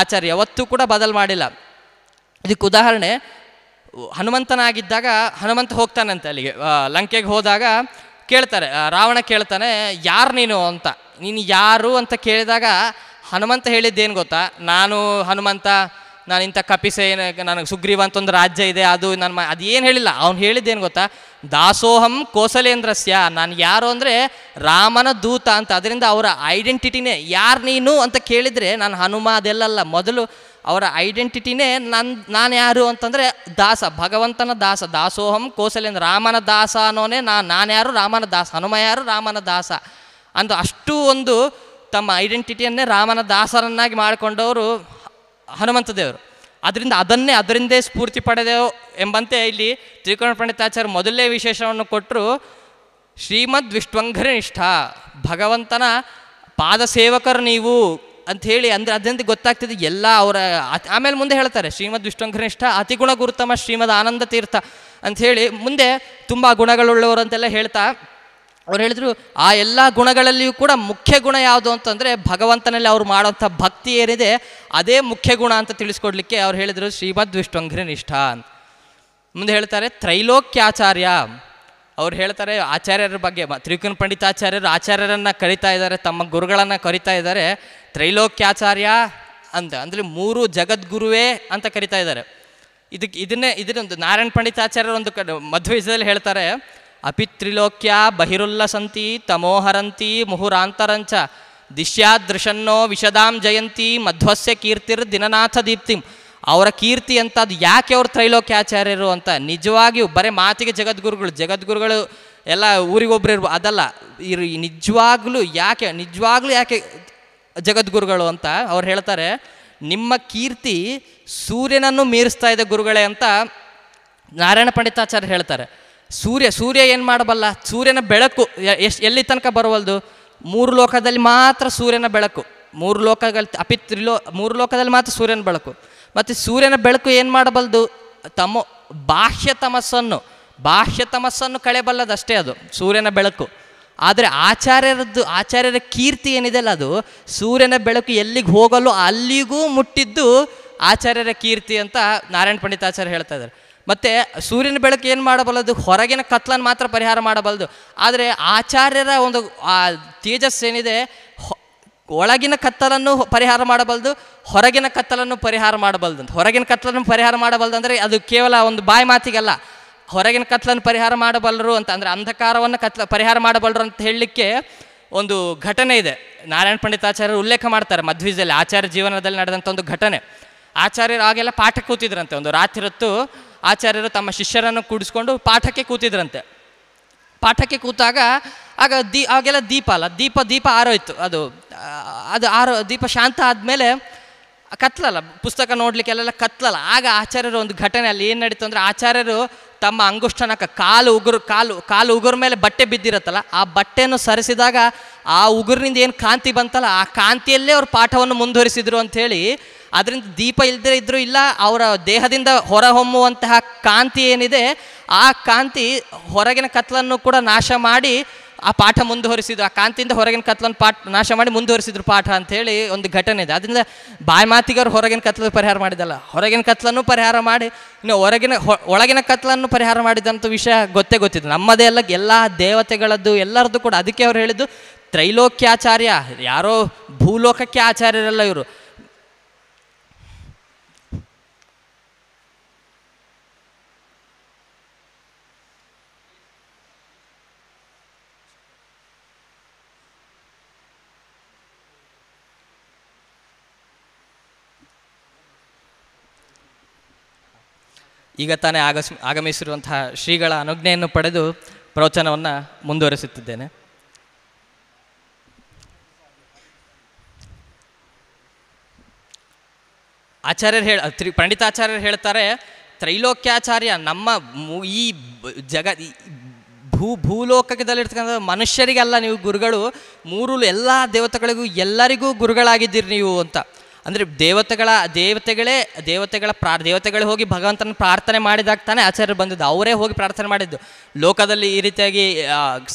ಆಚಾರ್ಯ ಯಾವತ್ತೂ ಕೂಡ ಬದಲು ಮಾಡಿಲ್ಲ ಇದಕ್ಕೆ ಉದಾಹರಣೆ ಹನುಮಂತನಾಗಿದ್ದಾಗ ಹನುಮಂತ ಹೋಗ್ತಾನಂತೆ ಅಲ್ಲಿಗೆ ಲಂಕೆಗೆ ಹೋದಾಗ ಕೇಳ್ತಾರೆ ರಾವಣ ಕೇಳ್ತಾನೆ ಯಾರು ನೀನು ಅಂತ ನೀನು ಯಾರು ಅಂತ ಕೇಳಿದಾಗ ಹನುಮಂತ ಹೇಳಿದ್ದೇನು ಗೊತ್ತಾ ನಾನು ಹನುಮಂತ ನಾನು ಇಂಥ ಕಪಿಸೆ ನನಗೆ ಸುಗ್ರೀವ ಅಂತ ಒಂದು ರಾಜ್ಯ ಇದೆ ಅದು ನನ್ನ ಅದೇನು ಹೇಳಿಲ್ಲ ಅವ್ನು ಹೇಳಿದ್ದೇನು ಗೊತ್ತಾ ದಾಸೋಹಂ ಕೋಸಲೇಂದ್ರಸ್ಯ ನಾನು ಯಾರು ಅಂದರೆ ರಾಮನ ದೂತ ಅಂತ ಅದರಿಂದ ಅವರ ಐಡೆಂಟಿಟಿನೇ ಯಾರು ನೀನು ಅಂತ ಕೇಳಿದರೆ ನಾನು ಹನುಮ ಅದೆಲ್ಲಲ್ಲ ಮೊದಲು ಅವರ ಐಡೆಂಟಿಟಿನೇ ನನ್ನ ನಾನು ಯಾರು ಅಂತಂದರೆ ದಾಸ ಭಗವಂತನ ದಾಸ ದಾಸೋಹಂ ಕೋಸಲೇಂದ್ರ ರಾಮನ ದಾಸ ಅನ್ನೋನೇ ನಾನು ನಾನು ಯಾರು ರಾಮನ ದಾಸ ಹನುಮ ಯಾರು ರಾಮನ ದಾಸ ಅಂತ ಅಷ್ಟು ಒಂದು ತಮ್ಮ ಐಡೆಂಟಿಟಿಯನ್ನೇ ರಾಮನ ದಾಸರನ್ನಾಗಿ ಮಾಡಿಕೊಂಡವರು ಹನುಮಂತ ದೇವರು ಅದರಿಂದ ಅದನ್ನೇ ಅದರಿಂದೇ ಸ್ಫೂರ್ತಿ ಪಡೆದೆವು ಎಂಬಂತೆ ಇಲ್ಲಿ ತ್ರಿಕೋಣ ಪಂಡಿತಾಚಾರ್ಯ ಮೊದಲನೇ ವಿಶೇಷವನ್ನು ಕೊಟ್ಟರು ಶ್ರೀಮದ್ ವಿಶ್ವಂಘರಿ ನಿಷ್ಠ ಭಗವಂತನ ಪಾದ ಸೇವಕರು ನೀವು ಅಂಥೇಳಿ ಅಂದರೆ ಅದರಿಂದ ಗೊತ್ತಾಗ್ತಿದೆ ಎಲ್ಲ ಅವರ ಆಮೇಲೆ ಮುಂದೆ ಹೇಳ್ತಾರೆ ಶ್ರೀಮದ್ ಅತಿ ಅತಿಗುಣ ಗುರುತಮ ಶ್ರೀಮದ್ ಆನಂದ ತೀರ್ಥ ಅಂಥೇಳಿ ಮುಂದೆ ತುಂಬ ಗುಣಗಳುಳ್ಳವರು ಅಂತೆಲ್ಲ ಹೇಳ್ತಾ ಅವ್ರು ಹೇಳಿದರು ಆ ಎಲ್ಲ ಗುಣಗಳಲ್ಲಿಯೂ ಕೂಡ ಮುಖ್ಯ ಗುಣ ಯಾವುದು ಅಂತಂದರೆ ಭಗವಂತನಲ್ಲಿ ಅವ್ರು ಮಾಡುವಂಥ ಭಕ್ತಿ ಏನಿದೆ ಅದೇ ಮುಖ್ಯ ಗುಣ ಅಂತ ತಿಳಿಸ್ಕೊಡ್ಲಿಕ್ಕೆ ಅವ್ರು ಹೇಳಿದರು ಶ್ರೀಮದ್ ವಿಷ್ಣುಂಘ್ರಿ ನಿಷ್ಠ ಅಂತ ಮುಂದೆ ಹೇಳ್ತಾರೆ ತ್ರೈಲೋಕ್ಯಾಚಾರ್ಯ ಅವ್ರು ಹೇಳ್ತಾರೆ ಆಚಾರ್ಯರ ಬಗ್ಗೆ ತ್ರಿಕುನ್ ಪಂಡಿತಾಚಾರ್ಯರು ಆಚಾರ್ಯರನ್ನು ಕರಿತಾ ಇದ್ದಾರೆ ತಮ್ಮ ಗುರುಗಳನ್ನು ಕರಿತಾ ಇದ್ದಾರೆ ತ್ರೈಲೋಕ್ಯಾಚಾರ್ಯ ಅಂತ ಅಂದರೆ ಮೂರು ಜಗದ್ಗುರುವೇ ಅಂತ ಕರಿತಾ ಇದ್ದಾರೆ ಇದಕ್ಕೆ ಇದನ್ನೇ ಇದನ್ನೊಂದು ನಾರಾಯಣ ಪಂಡಿತಾಚಾರ್ಯರು ಒಂದು ಕ ಮಧ್ವಿಜದಲ್ಲಿ ಹೇಳ್ತಾರೆ ಅಪಿತ್ರಿಲೋಕ್ಯ ಬಹಿರುಲ್ಲಸಂತಿ ತಮೋಹರಂತಿ ಮುಹುರಾಂತರಂಚ ದಿಶ್ಯಾದೃಶನ್ನೋ ವಿಷದಾಂ ಜಯಂತಿ ಮಧ್ವಸ್ಯ ಕೀರ್ತಿರ್ ದಿನನಾಥ ದೀಪ್ತಿಂ ಅವರ ಕೀರ್ತಿ ಅಂತ ಅದು ಯಾಕೆ ಅವ್ರ ತ್ರೈಲೋಕ್ಯಾಚಾರ್ಯರು ಅಂತ ನಿಜವಾಗಿಯೂ ಬರೀ ಮಾತಿಗೆ ಜಗದ್ಗುರುಗಳು ಜಗದ್ಗುರುಗಳು ಎಲ್ಲ ಊರಿಗೊಬ್ರು ಇರ್ಬೋದು ಅದಲ್ಲ ಇರು ನಿಜವಾಗ್ಲೂ ಯಾಕೆ ನಿಜವಾಗ್ಲೂ ಯಾಕೆ ಜಗದ್ಗುರುಗಳು ಅಂತ ಅವ್ರು ಹೇಳ್ತಾರೆ ನಿಮ್ಮ ಕೀರ್ತಿ ಸೂರ್ಯನನ್ನು ಮೀರಿಸ್ತಾ ಇದೆ ಗುರುಗಳೇ ಅಂತ ನಾರಾಯಣ ಪಂಡಿತಾಚಾರ್ಯ ಹೇಳ್ತಾರೆ ಸೂರ್ಯ ಸೂರ್ಯ ಏನು ಮಾಡಬಲ್ಲ ಸೂರ್ಯನ ಬೆಳಕು ಎಷ್ಟು ಎಲ್ಲಿ ತನಕ ಬರುವಲ್ದು ಮೂರು ಲೋಕದಲ್ಲಿ ಮಾತ್ರ ಸೂರ್ಯನ ಬೆಳಕು ಮೂರು ಲೋಕಗಳ ಅಪಿತ್ರಿಲೋ ಮೂರು ಲೋಕದಲ್ಲಿ ಮಾತ್ರ ಸೂರ್ಯನ ಬೆಳಕು ಮತ್ತು ಸೂರ್ಯನ ಬೆಳಕು ಏನು ಮಾಡಬಲ್ದು ತಮ್ಮ ಬಾಹ್ಯ ತಮಸ್ಸನ್ನು ಬಾಹ್ಯ ತಮಸ್ಸನ್ನು ಕಳೆಯಬಲ್ಲದಷ್ಟೇ ಅದು ಸೂರ್ಯನ ಬೆಳಕು ಆದರೆ ಆಚಾರ್ಯರದ್ದು ಆಚಾರ್ಯರ ಕೀರ್ತಿ ಏನಿದೆಯಲ್ಲ ಅದು ಸೂರ್ಯನ ಬೆಳಕು ಎಲ್ಲಿಗೆ ಹೋಗಲು ಅಲ್ಲಿಗೂ ಮುಟ್ಟಿದ್ದು ಆಚಾರ್ಯರ ಕೀರ್ತಿ ಅಂತ ನಾರಾಯಣ ಪಂಡಿತಾಚಾರ್ಯ ಹೇಳ್ತಾ ಇದ್ದಾರೆ ಮತ್ತು ಸೂರ್ಯನ ಬೆಳಕು ಏನು ಮಾಡಬಲ್ಲದು ಹೊರಗಿನ ಕತ್ಲನ್ನು ಮಾತ್ರ ಪರಿಹಾರ ಮಾಡಬಲ್ಲದು ಆದರೆ ಆಚಾರ್ಯರ ಒಂದು ಆ ಏನಿದೆ ಒಳಗಿನ ಕತ್ತಲನ್ನು ಪರಿಹಾರ ಮಾಡಬಲ್ದು ಹೊರಗಿನ ಕತ್ತಲನ್ನು ಪರಿಹಾರ ಮಾಡಬಲ್ದು ಅಂತ ಹೊರಗಿನ ಕತ್ತಲನ್ನು ಪರಿಹಾರ ಮಾಡಬಲ್ದು ಅಂದರೆ ಅದು ಕೇವಲ ಒಂದು ಬಾಯಿ ಮಾತಿಗಲ್ಲ ಹೊರಗಿನ ಕತ್ಲನ್ನು ಪರಿಹಾರ ಮಾಡಬಲ್ಲರು ಅಂತ ಅಂದರೆ ಅಂಧಕಾರವನ್ನು ಕತ್ಲ ಪರಿಹಾರ ಮಾಡಬಲ್ಲರು ಅಂತ ಹೇಳಲಿಕ್ಕೆ ಒಂದು ಘಟನೆ ಇದೆ ನಾರಾಯಣ ಪಂಡಿತಾಚಾರ್ಯರು ಉಲ್ಲೇಖ ಮಾಡ್ತಾರೆ ಮಧ್ವೀಜಲ್ಲಿ ಆಚಾರ್ಯ ಜೀವನದಲ್ಲಿ ನಡೆದಂಥ ಒಂದು ಘಟನೆ ಆಚಾರ್ಯರು ಆಗೆಲ್ಲ ಪಾಠ ಕೂತಿದ್ರಂತೆ ಒಂದು ರಾತ್ರಿ ಹೊತ್ತು ಆಚಾರ್ಯರು ತಮ್ಮ ಶಿಷ್ಯರನ್ನು ಕೂಡಿಸ್ಕೊಂಡು ಪಾಠಕ್ಕೆ ಕೂತಿದ್ರಂತೆ ಪಾಠಕ್ಕೆ ಕೂತಾಗ ಆಗ ದೀ ಆಗೆಲ್ಲ ದೀಪ ಅಲ್ಲ ದೀಪ ದೀಪ ಆರೋಯ್ತು ಅದು ಅದು ಆರೋ ದೀಪ ಶಾಂತ ಆದಮೇಲೆ ಕತ್ಲಲ್ಲ ಪುಸ್ತಕ ನೋಡಲಿಕ್ಕೆಲ್ಲ ಕತ್ಲಲ್ಲ ಆಗ ಆಚಾರ್ಯರು ಒಂದು ಘಟನೆ ಅಲ್ಲಿ ಏನು ನಡೀತು ಅಂದರೆ ಆಚಾರ್ಯರು ತಮ್ಮ ಅಂಗುಷ್ಟನಕ ಕಾಲು ಉಗುರು ಕಾಲು ಕಾಲು ಉಗುರ ಮೇಲೆ ಬಟ್ಟೆ ಬಿದ್ದಿರತ್ತಲ್ಲ ಆ ಬಟ್ಟೆಯನ್ನು ಸರಿಸಿದಾಗ ಆ ಉಗುರಿನಿಂದ ಏನು ಕಾಂತಿ ಬಂತಲ್ಲ ಆ ಕಾಂತಿಯಲ್ಲೇ ಅವರು ಪಾಠವನ್ನು ಮುಂದುವರಿಸಿದ್ರು ಅಂಥೇಳಿ ಅದರಿಂದ ದೀಪ ಇಲ್ಲದೇ ಇದ್ದರೂ ಇಲ್ಲ ಅವರ ದೇಹದಿಂದ ಹೊರಹೊಮ್ಮುವಂತಹ ಕಾಂತಿ ಏನಿದೆ ಆ ಕಾಂತಿ ಹೊರಗಿನ ಕತ್ಲನ್ನು ಕೂಡ ನಾಶ ಮಾಡಿ ಆ ಪಾಠ ಮುಂದುವರಿಸಿದ್ರು ಆ ಕಾಂತಿಯಿಂದ ಹೊರಗಿನ ಕತ್ಲನ್ನು ಪಾಠ ನಾಶ ಮಾಡಿ ಮುಂದುವರಿಸಿದ್ರು ಪಾಠ ಅಂಥೇಳಿ ಒಂದು ಘಟನೆ ಇದೆ ಅದರಿಂದ ಬಾಯಿ ಮಾತಿಗೆ ಹೊರಗಿನ ಕತ್ಲ ಪರಿಹಾರ ಮಾಡಿದಲ್ಲ ಹೊರಗಿನ ಕತ್ಲನ್ನು ಪರಿಹಾರ ಮಾಡಿ ಇನ್ನು ಹೊರಗಿನ ಒಳಗಿನ ಕತ್ಲನ್ನು ಪರಿಹಾರ ಮಾಡಿದಂಥ ವಿಷಯ ಗೊತ್ತೇ ಗೊತ್ತಿದೆ ನಮ್ಮದೇ ಎಲ್ಲ ಎಲ್ಲ ದೇವತೆಗಳದ್ದು ಎಲ್ಲರದ್ದು ಕೂಡ ಅದಕ್ಕೆ ಅವರು ಹೇಳಿದ್ದು ತ್ರೈಲೋಕ್ಯಾಚಾರ್ಯ ಯಾರೋ ಭೂಲೋಕಕ್ಕೆ ಆಚಾರ್ಯರಲ್ಲ ಇವರು ಈಗ ತಾನೇ ಆಗಸ್ ಆಗಮಿಸಿರುವಂತಹ ಶ್ರೀಗಳ ಅನುಜ್ಞೆಯನ್ನು ಪಡೆದು ಪ್ರವಚನವನ್ನು ಮುಂದುವರಿಸುತ್ತಿದ್ದೇನೆ ಆಚಾರ್ಯರು ಹೇಳ ತ್ರಿ ಪಂಡಿತಾಚಾರ್ಯರು ಹೇಳ್ತಾರೆ ತ್ರೈಲೋಕ್ಯಾಚಾರ್ಯ ನಮ್ಮ ಈ ಜಗ ಭೂ ಭೂಲೋಕದಲ್ಲಿರ್ತಕ್ಕಂಥ ಮನುಷ್ಯರಿಗೆಲ್ಲ ನೀವು ಗುರುಗಳು ಮೂರು ಎಲ್ಲ ದೇವತೆಗಳಿಗೂ ಎಲ್ಲರಿಗೂ ಗುರುಗಳಾಗಿದ್ದೀರಿ ನೀವು ಅಂತ ಅಂದರೆ ದೇವತೆಗಳ ದೇವತೆಗಳೇ ದೇವತೆಗಳ ಪ್ರಾ ದೇವತೆಗಳೇ ಹೋಗಿ ಭಗವಂತನ ಪ್ರಾರ್ಥನೆ ಮಾಡಿದಾಗ ತಾನೇ ಆಚಾರ್ಯರು ಬಂದಿದ್ದು ಅವರೇ ಹೋಗಿ ಪ್ರಾರ್ಥನೆ ಮಾಡಿದ್ದು ಲೋಕದಲ್ಲಿ ಈ ರೀತಿಯಾಗಿ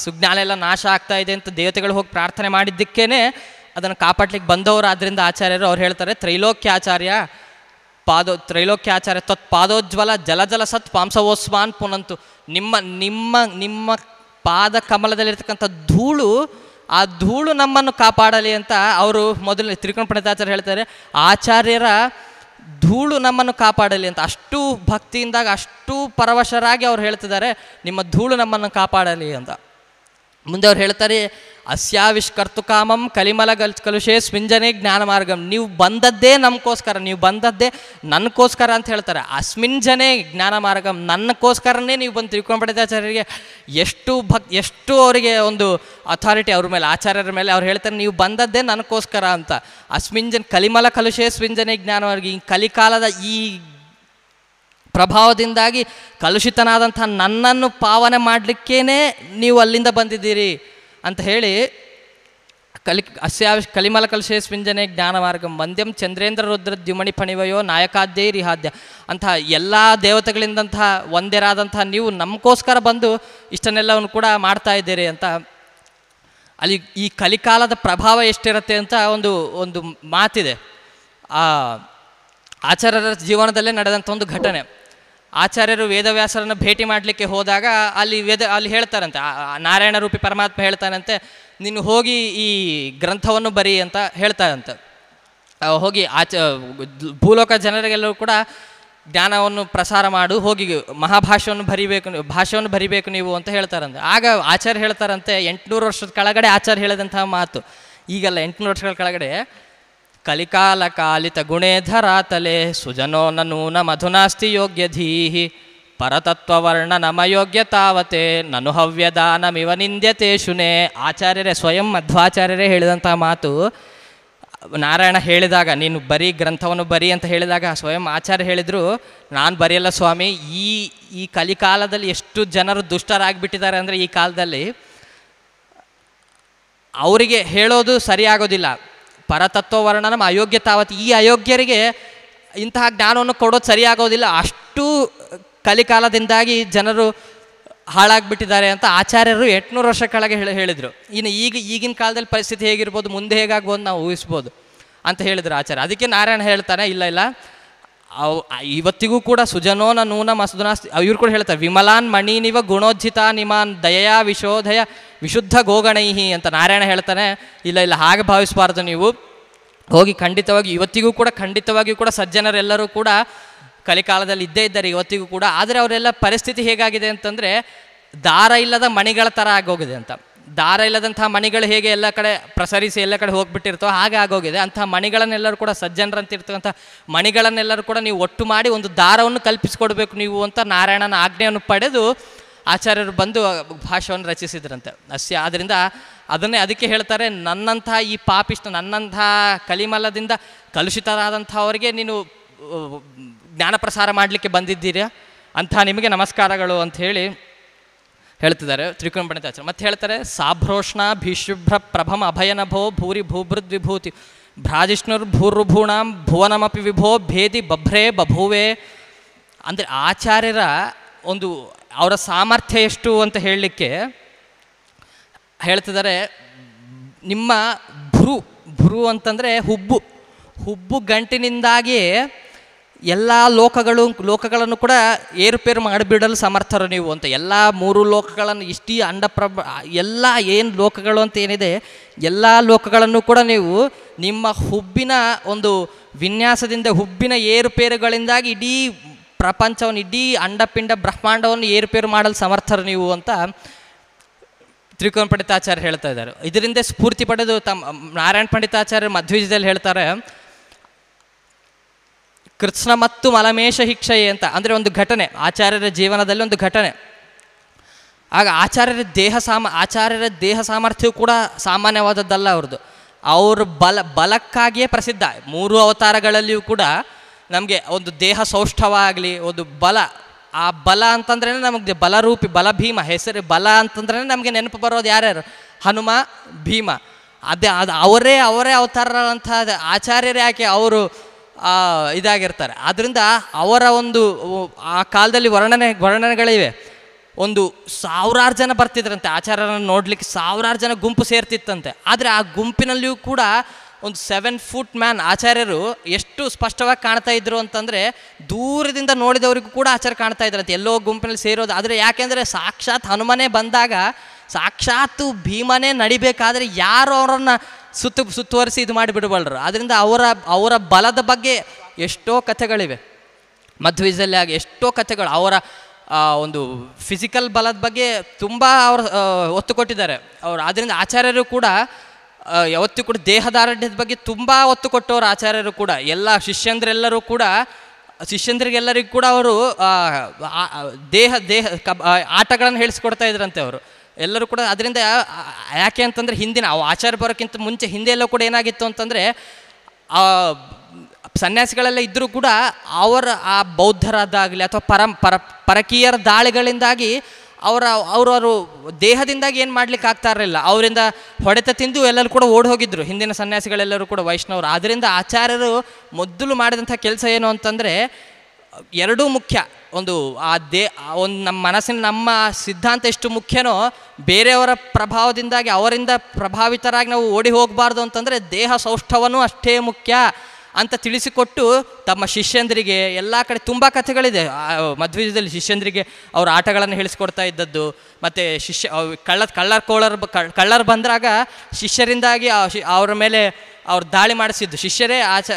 ಸುಜ್ಞಾನ ಎಲ್ಲ ನಾಶ ಆಗ್ತಾ ಇದೆ ಅಂತ ದೇವತೆಗಳು ಹೋಗಿ ಪ್ರಾರ್ಥನೆ ಮಾಡಿದ್ದಕ್ಕೇ ಅದನ್ನು ಕಾಪಾಡ್ಲಿಕ್ಕೆ ಬಂದವರು ಆದ್ದರಿಂದ ಆಚಾರ್ಯರು ಅವ್ರು ಹೇಳ್ತಾರೆ ತ್ರೈಲೋಕ್ಯಾಚಾರ್ಯ ಪಾದೋ ಆಚಾರ್ಯ ತತ್ ಪಾದೋಜ್ವಲ ಜಲಜಲ ಸತ್ ಪಾಂಸವೋಸ್ವಾನ್ ಪುನಂತು ನಿಮ್ಮ ನಿಮ್ಮ ನಿಮ್ಮ ಪಾದ ಕಮಲದಲ್ಲಿರ್ತಕ್ಕಂಥ ಧೂಳು ಆ ಧೂಳು ನಮ್ಮನ್ನು ಕಾಪಾಡಲಿ ಅಂತ ಅವರು ಮೊದಲು ತ್ರಿಕೋಣ ಪಂಡಿತಾಚಾರ್ಯ ಹೇಳ್ತಾರೆ ಆಚಾರ್ಯರ ಧೂಳು ನಮ್ಮನ್ನು ಕಾಪಾಡಲಿ ಅಂತ ಅಷ್ಟು ಭಕ್ತಿಯಿಂದಾಗ ಅಷ್ಟು ಪರವಶರಾಗಿ ಅವ್ರು ಹೇಳ್ತಿದ್ದಾರೆ ನಿಮ್ಮ ಧೂಳು ನಮ್ಮನ್ನು ಕಾಪಾಡಲಿ ಅಂತ ಮುಂದೆ ಅವ್ರು ಹೇಳ್ತಾರೆ ಅಸ್ಯಾವಿಷ್ಕರ್ತು ಕಾಮಂ ಕಲಿಮಲ ಗಲ್ ಕಲುಷೇ ಸ್ವಿಂಜನೆ ಜ್ಞಾನ ಮಾರ್ಗಂ ನೀವು ಬಂದದ್ದೇ ನಮಗೋಸ್ಕರ ನೀವು ಬಂದದ್ದೇ ನನಗೋಸ್ಕರ ಅಂತ ಹೇಳ್ತಾರೆ ಅಸ್ಮಿನ್ ಜನೇ ಜ್ಞಾನ ಮಾರ್ಗಂ ನನ್ನಕ್ಕೋಸ್ಕರನೇ ನೀವು ಬಂದು ಆಚಾರ್ಯರಿಗೆ ಎಷ್ಟು ಭಕ್ ಎಷ್ಟು ಅವರಿಗೆ ಒಂದು ಅಥಾರಿಟಿ ಅವ್ರ ಮೇಲೆ ಆಚಾರ್ಯರ ಮೇಲೆ ಅವ್ರು ಹೇಳ್ತಾರೆ ನೀವು ಬಂದದ್ದೇ ನನಗೋಸ್ಕರ ಅಂತ ಅಸ್ಮಿನ್ ಜನ ಕಲಿಮಲ ಕಲುಷೇ ಸ್ವಿಂಜನೆ ಜ್ಞಾನ ಮಾರ್ಗ ಈ ಕಲಿಕಾಲದ ಈ ಪ್ರಭಾವದಿಂದಾಗಿ ಕಲುಷಿತನಾದಂಥ ನನ್ನನ್ನು ಪಾವನೆ ಮಾಡಲಿಕ್ಕೇನೆ ನೀವು ಅಲ್ಲಿಂದ ಬಂದಿದ್ದೀರಿ ಅಂತ ಹೇಳಿ ಕಲಿ ಅಸ್ಯಾವಿ ಕಲಿಮಲ ಕಲುಷೇಶ್ ಸ್ವಿಂಜನೆ ಜ್ಞಾನ ಮಾರ್ಗ ವಂದ್ಯಂ ಚಂದ್ರೇಂದ್ರ ರುದ್ರ ದ್ಯುಮಣಿ ಪಣಿವಯೋ ನಾಯಕಾದ್ಯೇ ರಿಹಾದ್ಯ ಅಂತಹ ಎಲ್ಲ ದೇವತೆಗಳಿಂದಂತಹ ಒಂದೇರಾದಂತಹ ನೀವು ನಮಗೋಸ್ಕರ ಬಂದು ಇಷ್ಟನ್ನೆಲ್ಲವನ್ನು ಕೂಡ ಮಾಡ್ತಾ ಇದ್ದೀರಿ ಅಂತ ಅಲ್ಲಿ ಈ ಕಲಿಕಾಲದ ಪ್ರಭಾವ ಎಷ್ಟಿರುತ್ತೆ ಅಂತ ಒಂದು ಒಂದು ಮಾತಿದೆ ಆ ಆಚಾರ್ಯರ ಜೀವನದಲ್ಲೇ ನಡೆದಂಥ ಒಂದು ಘಟನೆ ಆಚಾರ್ಯರು ವೇದವ್ಯಾಸರನ್ನು ಭೇಟಿ ಮಾಡಲಿಕ್ಕೆ ಹೋದಾಗ ಅಲ್ಲಿ ವೇದ ಅಲ್ಲಿ ಹೇಳ್ತಾರಂತೆ ನಾರಾಯಣ ರೂಪಿ ಪರಮಾತ್ಮ ಹೇಳ್ತಾರಂತೆ ನೀನು ಹೋಗಿ ಈ ಗ್ರಂಥವನ್ನು ಬರಿ ಅಂತ ಹೇಳ್ತಾರಂತೆ ಹೋಗಿ ಆಚ ಭೂಲೋಕ ಜನರಿಗೆಲ್ಲರೂ ಕೂಡ ಜ್ಞಾನವನ್ನು ಪ್ರಸಾರ ಮಾಡು ಹೋಗಿ ಮಹಾಭಾಷೆಯನ್ನು ಬರಿಬೇಕು ಭಾಷೆಯನ್ನು ಬರಿಬೇಕು ನೀವು ಅಂತ ಹೇಳ್ತಾರಂತೆ ಆಗ ಆಚಾರ್ಯ ಹೇಳ್ತಾರಂತೆ ಎಂಟುನೂರು ವರ್ಷದ ಕೆಳಗಡೆ ಆಚಾರ್ಯ ಹೇಳಿದಂತಹ ಮಾತು ಈಗಲ್ಲ ಎಂಟುನೂರು ವರ್ಷಗಳ ಕೆಳಗಡೆ ಕಲಿಕಾಲ ಕಾಲಿತ ಗುಣೇಧರ ತಲೆ ಸುಜನೋ ನನೂನ ಮಧುನಾಸ್ತಿ ಯೋಗ್ಯಧೀಹಿ ನಮಯೋಗ್ಯ ತಾವತೆ ನನು ಹವ್ಯದಾನಮಿವ ನಿಂದ್ಯತೆ ಶುನೆ ಆಚಾರ್ಯರೇ ಸ್ವಯಂ ಮಧ್ವಾಚಾರ್ಯರೇ ಹೇಳಿದಂಥ ಮಾತು ನಾರಾಯಣ ಹೇಳಿದಾಗ ನೀನು ಬರೀ ಗ್ರಂಥವನ್ನು ಬರಿ ಅಂತ ಹೇಳಿದಾಗ ಸ್ವಯಂ ಆಚಾರ್ಯ ಹೇಳಿದರು ನಾನು ಬರೆಯಲ್ಲ ಸ್ವಾಮಿ ಈ ಈ ಕಲಿಕಾಲದಲ್ಲಿ ಎಷ್ಟು ಜನರು ದುಷ್ಟರಾಗಿಬಿಟ್ಟಿದ್ದಾರೆ ಅಂದರೆ ಈ ಕಾಲದಲ್ಲಿ ಅವರಿಗೆ ಹೇಳೋದು ಸರಿಯಾಗೋದಿಲ್ಲ ಪರತತ್ವ ಅಯೋಗ್ಯ ಅಯೋಗ್ಯತಾವತ್ ಈ ಅಯೋಗ್ಯರಿಗೆ ಇಂತಹ ಜ್ಞಾನವನ್ನು ಕೊಡೋದು ಸರಿಯಾಗೋದಿಲ್ಲ ಅಷ್ಟು ಕಲಿಕಾಲದಿಂದಾಗಿ ಜನರು ಹಾಳಾಗ್ಬಿಟ್ಟಿದ್ದಾರೆ ಅಂತ ಆಚಾರ್ಯರು ಎಂಟುನೂರು ವರ್ಷ ಕೆಳಗೆ ಹೇಳಿ ಹೇಳಿದರು ಇನ್ನು ಈಗ ಈಗಿನ ಕಾಲದಲ್ಲಿ ಪರಿಸ್ಥಿತಿ ಹೇಗಿರ್ಬೋದು ಮುಂದೆ ಹೇಗಾಗ್ಬೋದು ನಾವು ಊಹಿಸ್ಬೋದು ಅಂತ ಹೇಳಿದರು ಆಚಾರ್ಯ ಅದಕ್ಕೆ ನಾರಾಯಣ ಹೇಳ್ತಾನೆ ಇಲ್ಲ ಇಲ್ಲ ಅವು ಇವತ್ತಿಗೂ ಕೂಡ ಸುಜನೋನ ನೂನ ಮಸುದನ ಇವ್ರು ಕೂಡ ಹೇಳ್ತಾರೆ ವಿಮಲಾನ್ ಮಣಿನಿವ ಗುಣೋಜ್ಜಿತ ನಿಮಾನ್ ದಯಾ ವಿಶೋಧಯ ವಿಶುದ್ಧ ಗೋಗಣೈಹಿ ಅಂತ ನಾರಾಯಣ ಹೇಳ್ತಾನೆ ಇಲ್ಲ ಇಲ್ಲ ಹಾಗೆ ಭಾವಿಸಬಾರ್ದು ನೀವು ಹೋಗಿ ಖಂಡಿತವಾಗಿ ಇವತ್ತಿಗೂ ಕೂಡ ಖಂಡಿತವಾಗಿಯೂ ಕೂಡ ಸಜ್ಜನರೆಲ್ಲರೂ ಕೂಡ ಕಲಿಕಾಲದಲ್ಲಿ ಇದ್ದೇ ಇದ್ದಾರೆ ಇವತ್ತಿಗೂ ಕೂಡ ಆದರೆ ಅವರೆಲ್ಲ ಪರಿಸ್ಥಿತಿ ಹೇಗಾಗಿದೆ ಅಂತಂದರೆ ದಾರ ಇಲ್ಲದ ಮಣಿಗಳ ಥರ ಆಗೋಗಿದೆ ಅಂತ ದಾರ ಇಲ್ಲದಂತಹ ಮಣಿಗಳು ಹೇಗೆ ಎಲ್ಲ ಕಡೆ ಪ್ರಸರಿಸಿ ಎಲ್ಲ ಕಡೆ ಹೋಗ್ಬಿಟ್ಟಿರ್ತೋ ಹಾಗೆ ಆಗೋಗಿದೆ ಅಂತಹ ಮಣಿಗಳನ್ನೆಲ್ಲರೂ ಕೂಡ ಸಜ್ಜನರಂತಿರ್ತಕ್ಕಂಥ ಮಣಿಗಳನ್ನೆಲ್ಲರೂ ಕೂಡ ನೀವು ಒಟ್ಟು ಮಾಡಿ ಒಂದು ದಾರವನ್ನು ಕಲ್ಪಿಸಿಕೊಡ್ಬೇಕು ನೀವು ಅಂತ ನಾರಾಯಣನ ಆಜ್ಞೆಯನ್ನು ಪಡೆದು ಆಚಾರ್ಯರು ಬಂದು ಭಾಷೆಯನ್ನು ರಚಿಸಿದ್ರಂತೆ ಅಸ್ಯ ಆದ್ದರಿಂದ ಅದನ್ನೇ ಅದಕ್ಕೆ ಹೇಳ್ತಾರೆ ನನ್ನಂಥ ಈ ಪಾಪಿಷ್ಟ ನನ್ನಂಥ ಕಲಿಮಲದಿಂದ ಕಲುಷಿತರಾದಂಥವ್ರಿಗೆ ನೀನು ಜ್ಞಾನ ಪ್ರಸಾರ ಮಾಡಲಿಕ್ಕೆ ಬಂದಿದ್ದೀರಾ ಅಂತಹ ನಿಮಗೆ ನಮಸ್ಕಾರಗಳು ಅಂತ ಹೇಳಿ ಹೇಳ್ತಿದ್ದಾರೆ ತ್ರಿಕೋಣ ಪಂಡಿತಾಚಾರ್ಯ ಮತ್ತೆ ಹೇಳ್ತಾರೆ ಸಾಭ್ರೋಷ್ಣ ಭೀಶುಭ್ರ ಪ್ರಭಮ ಅಭಯನಭೋ ಭೂರಿ ಭೂಭೃದ್ವಿಭೂತಿ ಭ್ರಾಜಿಷ್ಣುರ್ಭೂರ್ಭೂಣಾಂ ಭುವನಮಪಿ ವಿಭೋ ಭೇದಿ ಬಭ್ರೇ ಬಭುವೆ ಅಂದರೆ ಆಚಾರ್ಯರ ಒಂದು ಅವರ ಸಾಮರ್ಥ್ಯ ಎಷ್ಟು ಅಂತ ಹೇಳಲಿಕ್ಕೆ ಹೇಳ್ತಿದ್ದಾರೆ ನಿಮ್ಮ ಭ್ರು ಭ್ರು ಅಂತಂದರೆ ಹುಬ್ಬು ಹುಬ್ಬು ಗಂಟಿನಿಂದಾಗಿ ಎಲ್ಲ ಲೋಕಗಳು ಲೋಕಗಳನ್ನು ಕೂಡ ಏರುಪೇರು ಮಾಡಿಬಿಡಲು ಸಮರ್ಥರು ನೀವು ಅಂತ ಎಲ್ಲ ಮೂರು ಲೋಕಗಳನ್ನು ಇಷ್ಟೀ ಅಂಡಪ್ರಭ ಎಲ್ಲ ಏನು ಲೋಕಗಳು ಅಂತ ಏನಿದೆ ಎಲ್ಲ ಲೋಕಗಳನ್ನು ಕೂಡ ನೀವು ನಿಮ್ಮ ಹುಬ್ಬಿನ ಒಂದು ವಿನ್ಯಾಸದಿಂದ ಹುಬ್ಬಿನ ಏರುಪೇರುಗಳಿಂದಾಗಿ ಇಡೀ ಪ್ರಪಂಚವನ್ನು ಇಡೀ ಅಂಡಪಿಂಡ ಬ್ರಹ್ಮಾಂಡವನ್ನು ಏರುಪೇರು ಮಾಡಲು ಸಮರ್ಥರು ನೀವು ಅಂತ ತ್ರಿಕೋನ ಪಂಡಿತಾಚಾರ್ಯ ಹೇಳ್ತಾ ಇದ್ದಾರೆ ಇದರಿಂದ ಸ್ಫೂರ್ತಿ ಪಡೆದು ತಮ್ಮ ನಾರಾಯಣ ಪಂಡಿತಾಚಾರ್ಯ ಮಧ್ವೀಜದಲ್ಲಿ ಹೇಳ್ತಾರೆ ಕೃಷ್ಣ ಮತ್ತು ಮಲಮೇಶ ಹಿಕ್ಷಯೇ ಅಂತ ಅಂದರೆ ಒಂದು ಘಟನೆ ಆಚಾರ್ಯರ ಜೀವನದಲ್ಲಿ ಒಂದು ಘಟನೆ ಆಗ ಆಚಾರ್ಯರ ದೇಹ ಸಾಮ ಆಚಾರ್ಯರ ದೇಹ ಸಾಮರ್ಥ್ಯವು ಕೂಡ ಸಾಮಾನ್ಯವಾದದ್ದಲ್ಲ ಅವ್ರದ್ದು ಅವ್ರ ಬಲ ಬಲಕ್ಕಾಗಿಯೇ ಪ್ರಸಿದ್ಧ ಮೂರು ಅವತಾರಗಳಲ್ಲಿಯೂ ಕೂಡ ನಮಗೆ ಒಂದು ದೇಹ ಸೌಷ್ಠವ ಆಗಲಿ ಒಂದು ಬಲ ಆ ಬಲ ಅಂತಂದ್ರೇ ನಮಗೆ ಬಲರೂಪಿ ಬಲ ಭೀಮ ಹೆಸರು ಬಲ ಅಂತಂದ್ರೇ ನಮಗೆ ನೆನಪು ಬರೋದು ಯಾರ್ಯಾರು ಹನುಮ ಭೀಮ ಅದೇ ಅದು ಅವರೇ ಅವರೇ ಅವತಾರಂಥ ಆಚಾರ್ಯರು ಆಕೆ ಅವರು ಇದಾಗಿರ್ತಾರೆ ಆದ್ದರಿಂದ ಅವರ ಒಂದು ಆ ಕಾಲದಲ್ಲಿ ವರ್ಣನೆ ವರ್ಣನೆಗಳಿವೆ ಒಂದು ಸಾವಿರಾರು ಜನ ಬರ್ತಿದ್ರಂತೆ ಆಚಾರ್ಯರನ್ನು ನೋಡಲಿಕ್ಕೆ ಸಾವಿರಾರು ಜನ ಗುಂಪು ಸೇರ್ತಿತ್ತಂತೆ ಆದರೆ ಆ ಗುಂಪಿನಲ್ಲಿಯೂ ಕೂಡ ಒಂದು ಸೆವೆನ್ ಫುಟ್ ಮ್ಯಾನ್ ಆಚಾರ್ಯರು ಎಷ್ಟು ಸ್ಪಷ್ಟವಾಗಿ ಕಾಣ್ತಾ ಇದ್ರು ಅಂತಂದರೆ ದೂರದಿಂದ ನೋಡಿದವರಿಗೂ ಕೂಡ ಆಚಾರ್ಯ ಕಾಣ್ತಾ ಇದ್ರಂತೆ ಎಲ್ಲೋ ಗುಂಪಿನಲ್ಲಿ ಸೇರೋದು ಆದರೆ ಯಾಕೆಂದರೆ ಸಾಕ್ಷಾತ್ ಹನುಮನೆ ಬಂದಾಗ ಸಾಕ್ಷಾತ್ ಭೀಮನೇ ನಡಿಬೇಕಾದ್ರೆ ಯಾರು ಅವರನ್ನು ಸುತ್ತ ಸುತ್ತುವರಿಸಿ ಇದು ಮಾಡಿಬಿಡಬಲ್ರು ಅದರಿಂದ ಅವರ ಅವರ ಬಲದ ಬಗ್ಗೆ ಎಷ್ಟೋ ಕಥೆಗಳಿವೆ ಮಧ್ವೀಜಲ್ಲಿ ಆಗಿ ಎಷ್ಟೋ ಕಥೆಗಳು ಅವರ ಒಂದು ಫಿಸಿಕಲ್ ಬಲದ ಬಗ್ಗೆ ತುಂಬ ಅವರು ಒತ್ತು ಕೊಟ್ಟಿದ್ದಾರೆ ಅವರು ಆದ್ದರಿಂದ ಆಚಾರ್ಯರು ಕೂಡ ಯಾವತ್ತೂ ಕೂಡ ದೇಹದಾರಢ್ಯದ ಬಗ್ಗೆ ತುಂಬ ಒತ್ತು ಕೊಟ್ಟವರು ಆಚಾರ್ಯರು ಕೂಡ ಎಲ್ಲ ಶಿಷ್ಯಂದ್ರೆಲ್ಲರೂ ಕೂಡ ಶಿಷ್ಯಂದ್ರಿಗೆಲ್ಲರಿಗೂ ಕೂಡ ಅವರು ದೇಹ ದೇಹ ಕಬ ಆಟಗಳನ್ನು ಹೇಳಿಸ್ಕೊಡ್ತಾ ಇದ್ರಂತೆ ಅವರು ಎಲ್ಲರೂ ಕೂಡ ಅದರಿಂದ ಯಾಕೆ ಅಂತಂದರೆ ಹಿಂದಿನ ಆಚಾರ್ಯ ಬರೋಕ್ಕಿಂತ ಮುಂಚೆ ಹಿಂದೆ ಕೂಡ ಏನಾಗಿತ್ತು ಅಂತಂದರೆ ಸನ್ಯಾಸಿಗಳೆಲ್ಲ ಇದ್ದರೂ ಕೂಡ ಅವರ ಆ ಬೌದ್ಧರದ್ದಾಗಲಿ ಅಥವಾ ಪರಂ ಪರ ಪರಕೀಯರ ದಾಳಿಗಳಿಂದಾಗಿ ಅವರ ಅವ್ರವರು ದೇಹದಿಂದಾಗಿ ಏನು ಮಾಡ್ಲಿಕ್ಕೆ ಆಗ್ತಾ ಇರಲಿಲ್ಲ ಅವರಿಂದ ಹೊಡೆತ ತಿಂದು ಎಲ್ಲರೂ ಕೂಡ ಓಡಿ ಹೋಗಿದ್ರು ಹಿಂದಿನ ಸನ್ಯಾಸಿಗಳೆಲ್ಲರೂ ಕೂಡ ವೈಷ್ಣವರು ಆದ್ದರಿಂದ ಆಚಾರ್ಯರು ಮೊದಲು ಮಾಡಿದಂಥ ಕೆಲಸ ಏನು ಅಂತಂದರೆ ಎರಡೂ ಮುಖ್ಯ ಒಂದು ಆ ದೇ ಒಂದು ನಮ್ಮ ಮನಸ್ಸಿನ ನಮ್ಮ ಸಿದ್ಧಾಂತ ಎಷ್ಟು ಮುಖ್ಯನೋ ಬೇರೆಯವರ ಪ್ರಭಾವದಿಂದಾಗಿ ಅವರಿಂದ ಪ್ರಭಾವಿತರಾಗಿ ನಾವು ಓಡಿ ಹೋಗಬಾರ್ದು ಅಂತಂದರೆ ದೇಹ ಸೌಷ್ಠವನೂ ಅಷ್ಟೇ ಮುಖ್ಯ ಅಂತ ತಿಳಿಸಿಕೊಟ್ಟು ತಮ್ಮ ಶಿಷ್ಯಂದರಿಗೆ ಎಲ್ಲ ಕಡೆ ತುಂಬ ಕಥೆಗಳಿದೆ ಮಧ್ವೀಜದಲ್ಲಿ ಶಿಷ್ಯಂದರಿಗೆ ಅವರು ಆಟಗಳನ್ನು ಹೇಳಿಸ್ಕೊಡ್ತಾ ಇದ್ದದ್ದು ಮತ್ತು ಶಿಷ್ಯ ಕಳ್ಳ ಕಳ್ಳರ್ ಕೋಳರ್ ಕಳ್ಳರು ಬಂದಾಗ ಶಿಷ್ಯರಿಂದಾಗಿ ಅವರ ಮೇಲೆ ಅವ್ರು ದಾಳಿ ಮಾಡಿಸಿದ್ದು ಶಿಷ್ಯರೇ ಆಚ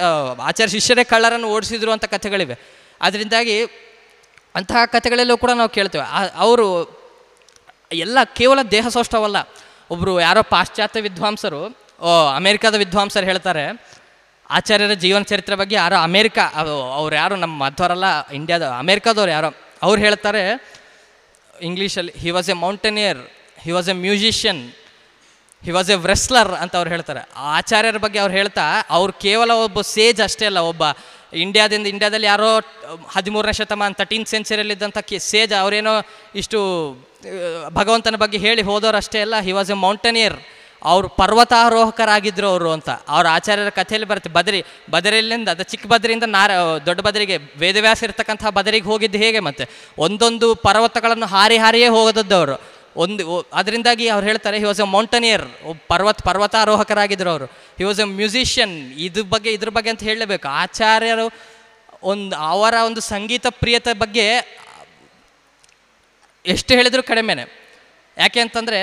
ಆಚಾರ್ಯ ಶಿಷ್ಯರೇ ಕಳ್ಳರನ್ನು ಓಡಿಸಿದ್ರು ಅಂತ ಕಥೆಗಳಿವೆ ಅದರಿಂದಾಗಿ ಅಂತಹ ಕಥೆಗಳೆಲ್ಲೂ ಕೂಡ ನಾವು ಕೇಳ್ತೇವೆ ಅವರು ಎಲ್ಲ ಕೇವಲ ದೇಹ ಸೌಷ್ಟವಲ್ಲ ಒಬ್ಬರು ಯಾರೋ ಪಾಶ್ಚಾತ್ಯ ವಿದ್ವಾಂಸರು ಅಮೇರಿಕಾದ ವಿದ್ವಾಂಸರು ಹೇಳ್ತಾರೆ ಆಚಾರ್ಯರ ಜೀವನ ಚರಿತ್ರೆ ಬಗ್ಗೆ ಯಾರೋ ಅಮೇರಿಕಾ ಅವ್ರು ಯಾರು ನಮ್ಮ ಮಧ್ವರಲ್ಲ ಇಂಡಿಯಾದ ಅಮೇರಿಕಾದವ್ರು ಯಾರೋ ಅವ್ರು ಹೇಳ್ತಾರೆ ಇಂಗ್ಲೀಷಲ್ಲಿ he was a mountaineer he was a musician he was a wrestler ಅಂತ ಅವ್ರು ಹೇಳ್ತಾರೆ ಆಚಾರ್ಯರ ಬಗ್ಗೆ ಅವ್ರು ಹೇಳ್ತಾ ಅವ್ರು ಕೇವಲ ಒಬ್ಬ ಸೇಜ್ ಅಷ್ಟೇ ಅಲ್ಲ ಒಬ್ಬ ಇಂಡಿಯಾದಿಂದ ಇಂಡಿಯಾದಲ್ಲಿ ಯಾರೋ ಹದಿಮೂರನೇ ಶತಮಾನ ತರ್ಟೀನ್ ಸೆಂಚುರಿಯಲ್ಲಿದ್ದಂಥ ಕೆ ಸೇಜ್ ಅವರೇನೋ ಇಷ್ಟು ಭಗವಂತನ ಬಗ್ಗೆ ಹೇಳಿ ಹೋದವ್ರು ಅಷ್ಟೇ ಅಲ್ಲ ಹಿ ವಾಸ್ ಎ ಮೌಂಟೇನಿಯರ್ ಅವರು ಪರ್ವತಾರೋಹಕರಾಗಿದ್ದರು ಅವರು ಅಂತ ಅವ್ರ ಆಚಾರ್ಯರ ಕಥೆಯಲ್ಲಿ ಬರುತ್ತೆ ಬದರಿ ಬದರಿಲಿಂದ ಅದು ಚಿಕ್ಕ ಬದರಿಯಿಂದ ನಾರ ದೊಡ್ಡ ಬದರಿಗೆ ವೇದವ್ಯಾಸ ಇರ್ತಕ್ಕಂಥ ಬದರಿಗೆ ಹೋಗಿದ್ದು ಹೇಗೆ ಮತ್ತೆ ಒಂದೊಂದು ಪರ್ವತಗಳನ್ನು ಹಾರಿ ಹಾರಿಯೇ ಹೋಗೋದದ್ದು ಅವರು ಒಂದು ಅದರಿಂದಾಗಿ ಅವ್ರು ಹೇಳ್ತಾರೆ ಹಿ ವಾಸ್ ಎ ಮೌಂಟನಿಯರ್ ಪರ್ವತ ಪರ್ವತಾರೋಹಕರಾಗಿದ್ದರು ಅವರು ಹಿ ವಾಸ್ ಎ ಮ್ಯೂಸಿಷಿಯನ್ ಇದ್ರ ಬಗ್ಗೆ ಇದ್ರ ಬಗ್ಗೆ ಅಂತ ಹೇಳಲೇಬೇಕು ಆಚಾರ್ಯರು ಒಂದು ಅವರ ಒಂದು ಸಂಗೀತ ಪ್ರಿಯತೆ ಬಗ್ಗೆ ಎಷ್ಟು ಹೇಳಿದರೂ ಕಡಿಮೆನೆ ಯಾಕೆ ಅಂತಂದರೆ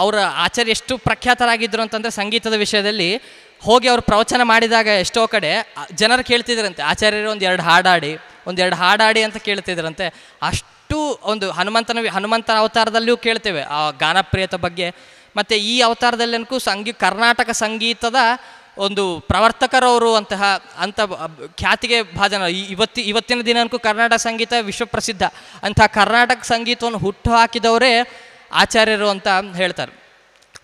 ಅವರ ಆಚಾರ್ಯ ಎಷ್ಟು ಪ್ರಖ್ಯಾತರಾಗಿದ್ದರು ಅಂತಂದರೆ ಸಂಗೀತದ ವಿಷಯದಲ್ಲಿ ಹೋಗಿ ಅವರು ಪ್ರವಚನ ಮಾಡಿದಾಗ ಎಷ್ಟೋ ಕಡೆ ಜನರು ಕೇಳ್ತಿದ್ರಂತೆ ಆಚಾರ್ಯರು ಒಂದು ಎರಡು ಹಾಡಾಡಿ ಒಂದೆರಡು ಹಾಡಾಡಿ ಅಂತ ಕೇಳ್ತಿದ್ರಂತೆ ಅಷ್ಟು ಒಂದು ಹನುಮಂತನ ಹನುಮಂತನ ಅವತಾರದಲ್ಲಿಯೂ ಕೇಳ್ತೇವೆ ಆ ಗಾನಪ್ರಿಯತ ಬಗ್ಗೆ ಮತ್ತು ಈ ಅವತಾರದಲ್ಲೂ ಸಂಗೀ ಕರ್ನಾಟಕ ಸಂಗೀತದ ಒಂದು ಪ್ರವರ್ತಕರವರು ಅಂತಹ ಅಂಥ ಖ್ಯಾತಿಗೆ ಭಾಜನ ಇವತ್ತಿ ಇವತ್ತಿನ ದಿನಕ್ಕೂ ಕರ್ನಾಟಕ ಸಂಗೀತ ವಿಶ್ವಪ್ರಸಿದ್ಧ ಅಂತಹ ಕರ್ನಾಟಕ ಸಂಗೀತವನ್ನು ಹುಟ್ಟು ಹಾಕಿದವರೇ ಆಚಾರ್ಯರು ಅಂತ ಹೇಳ್ತಾರೆ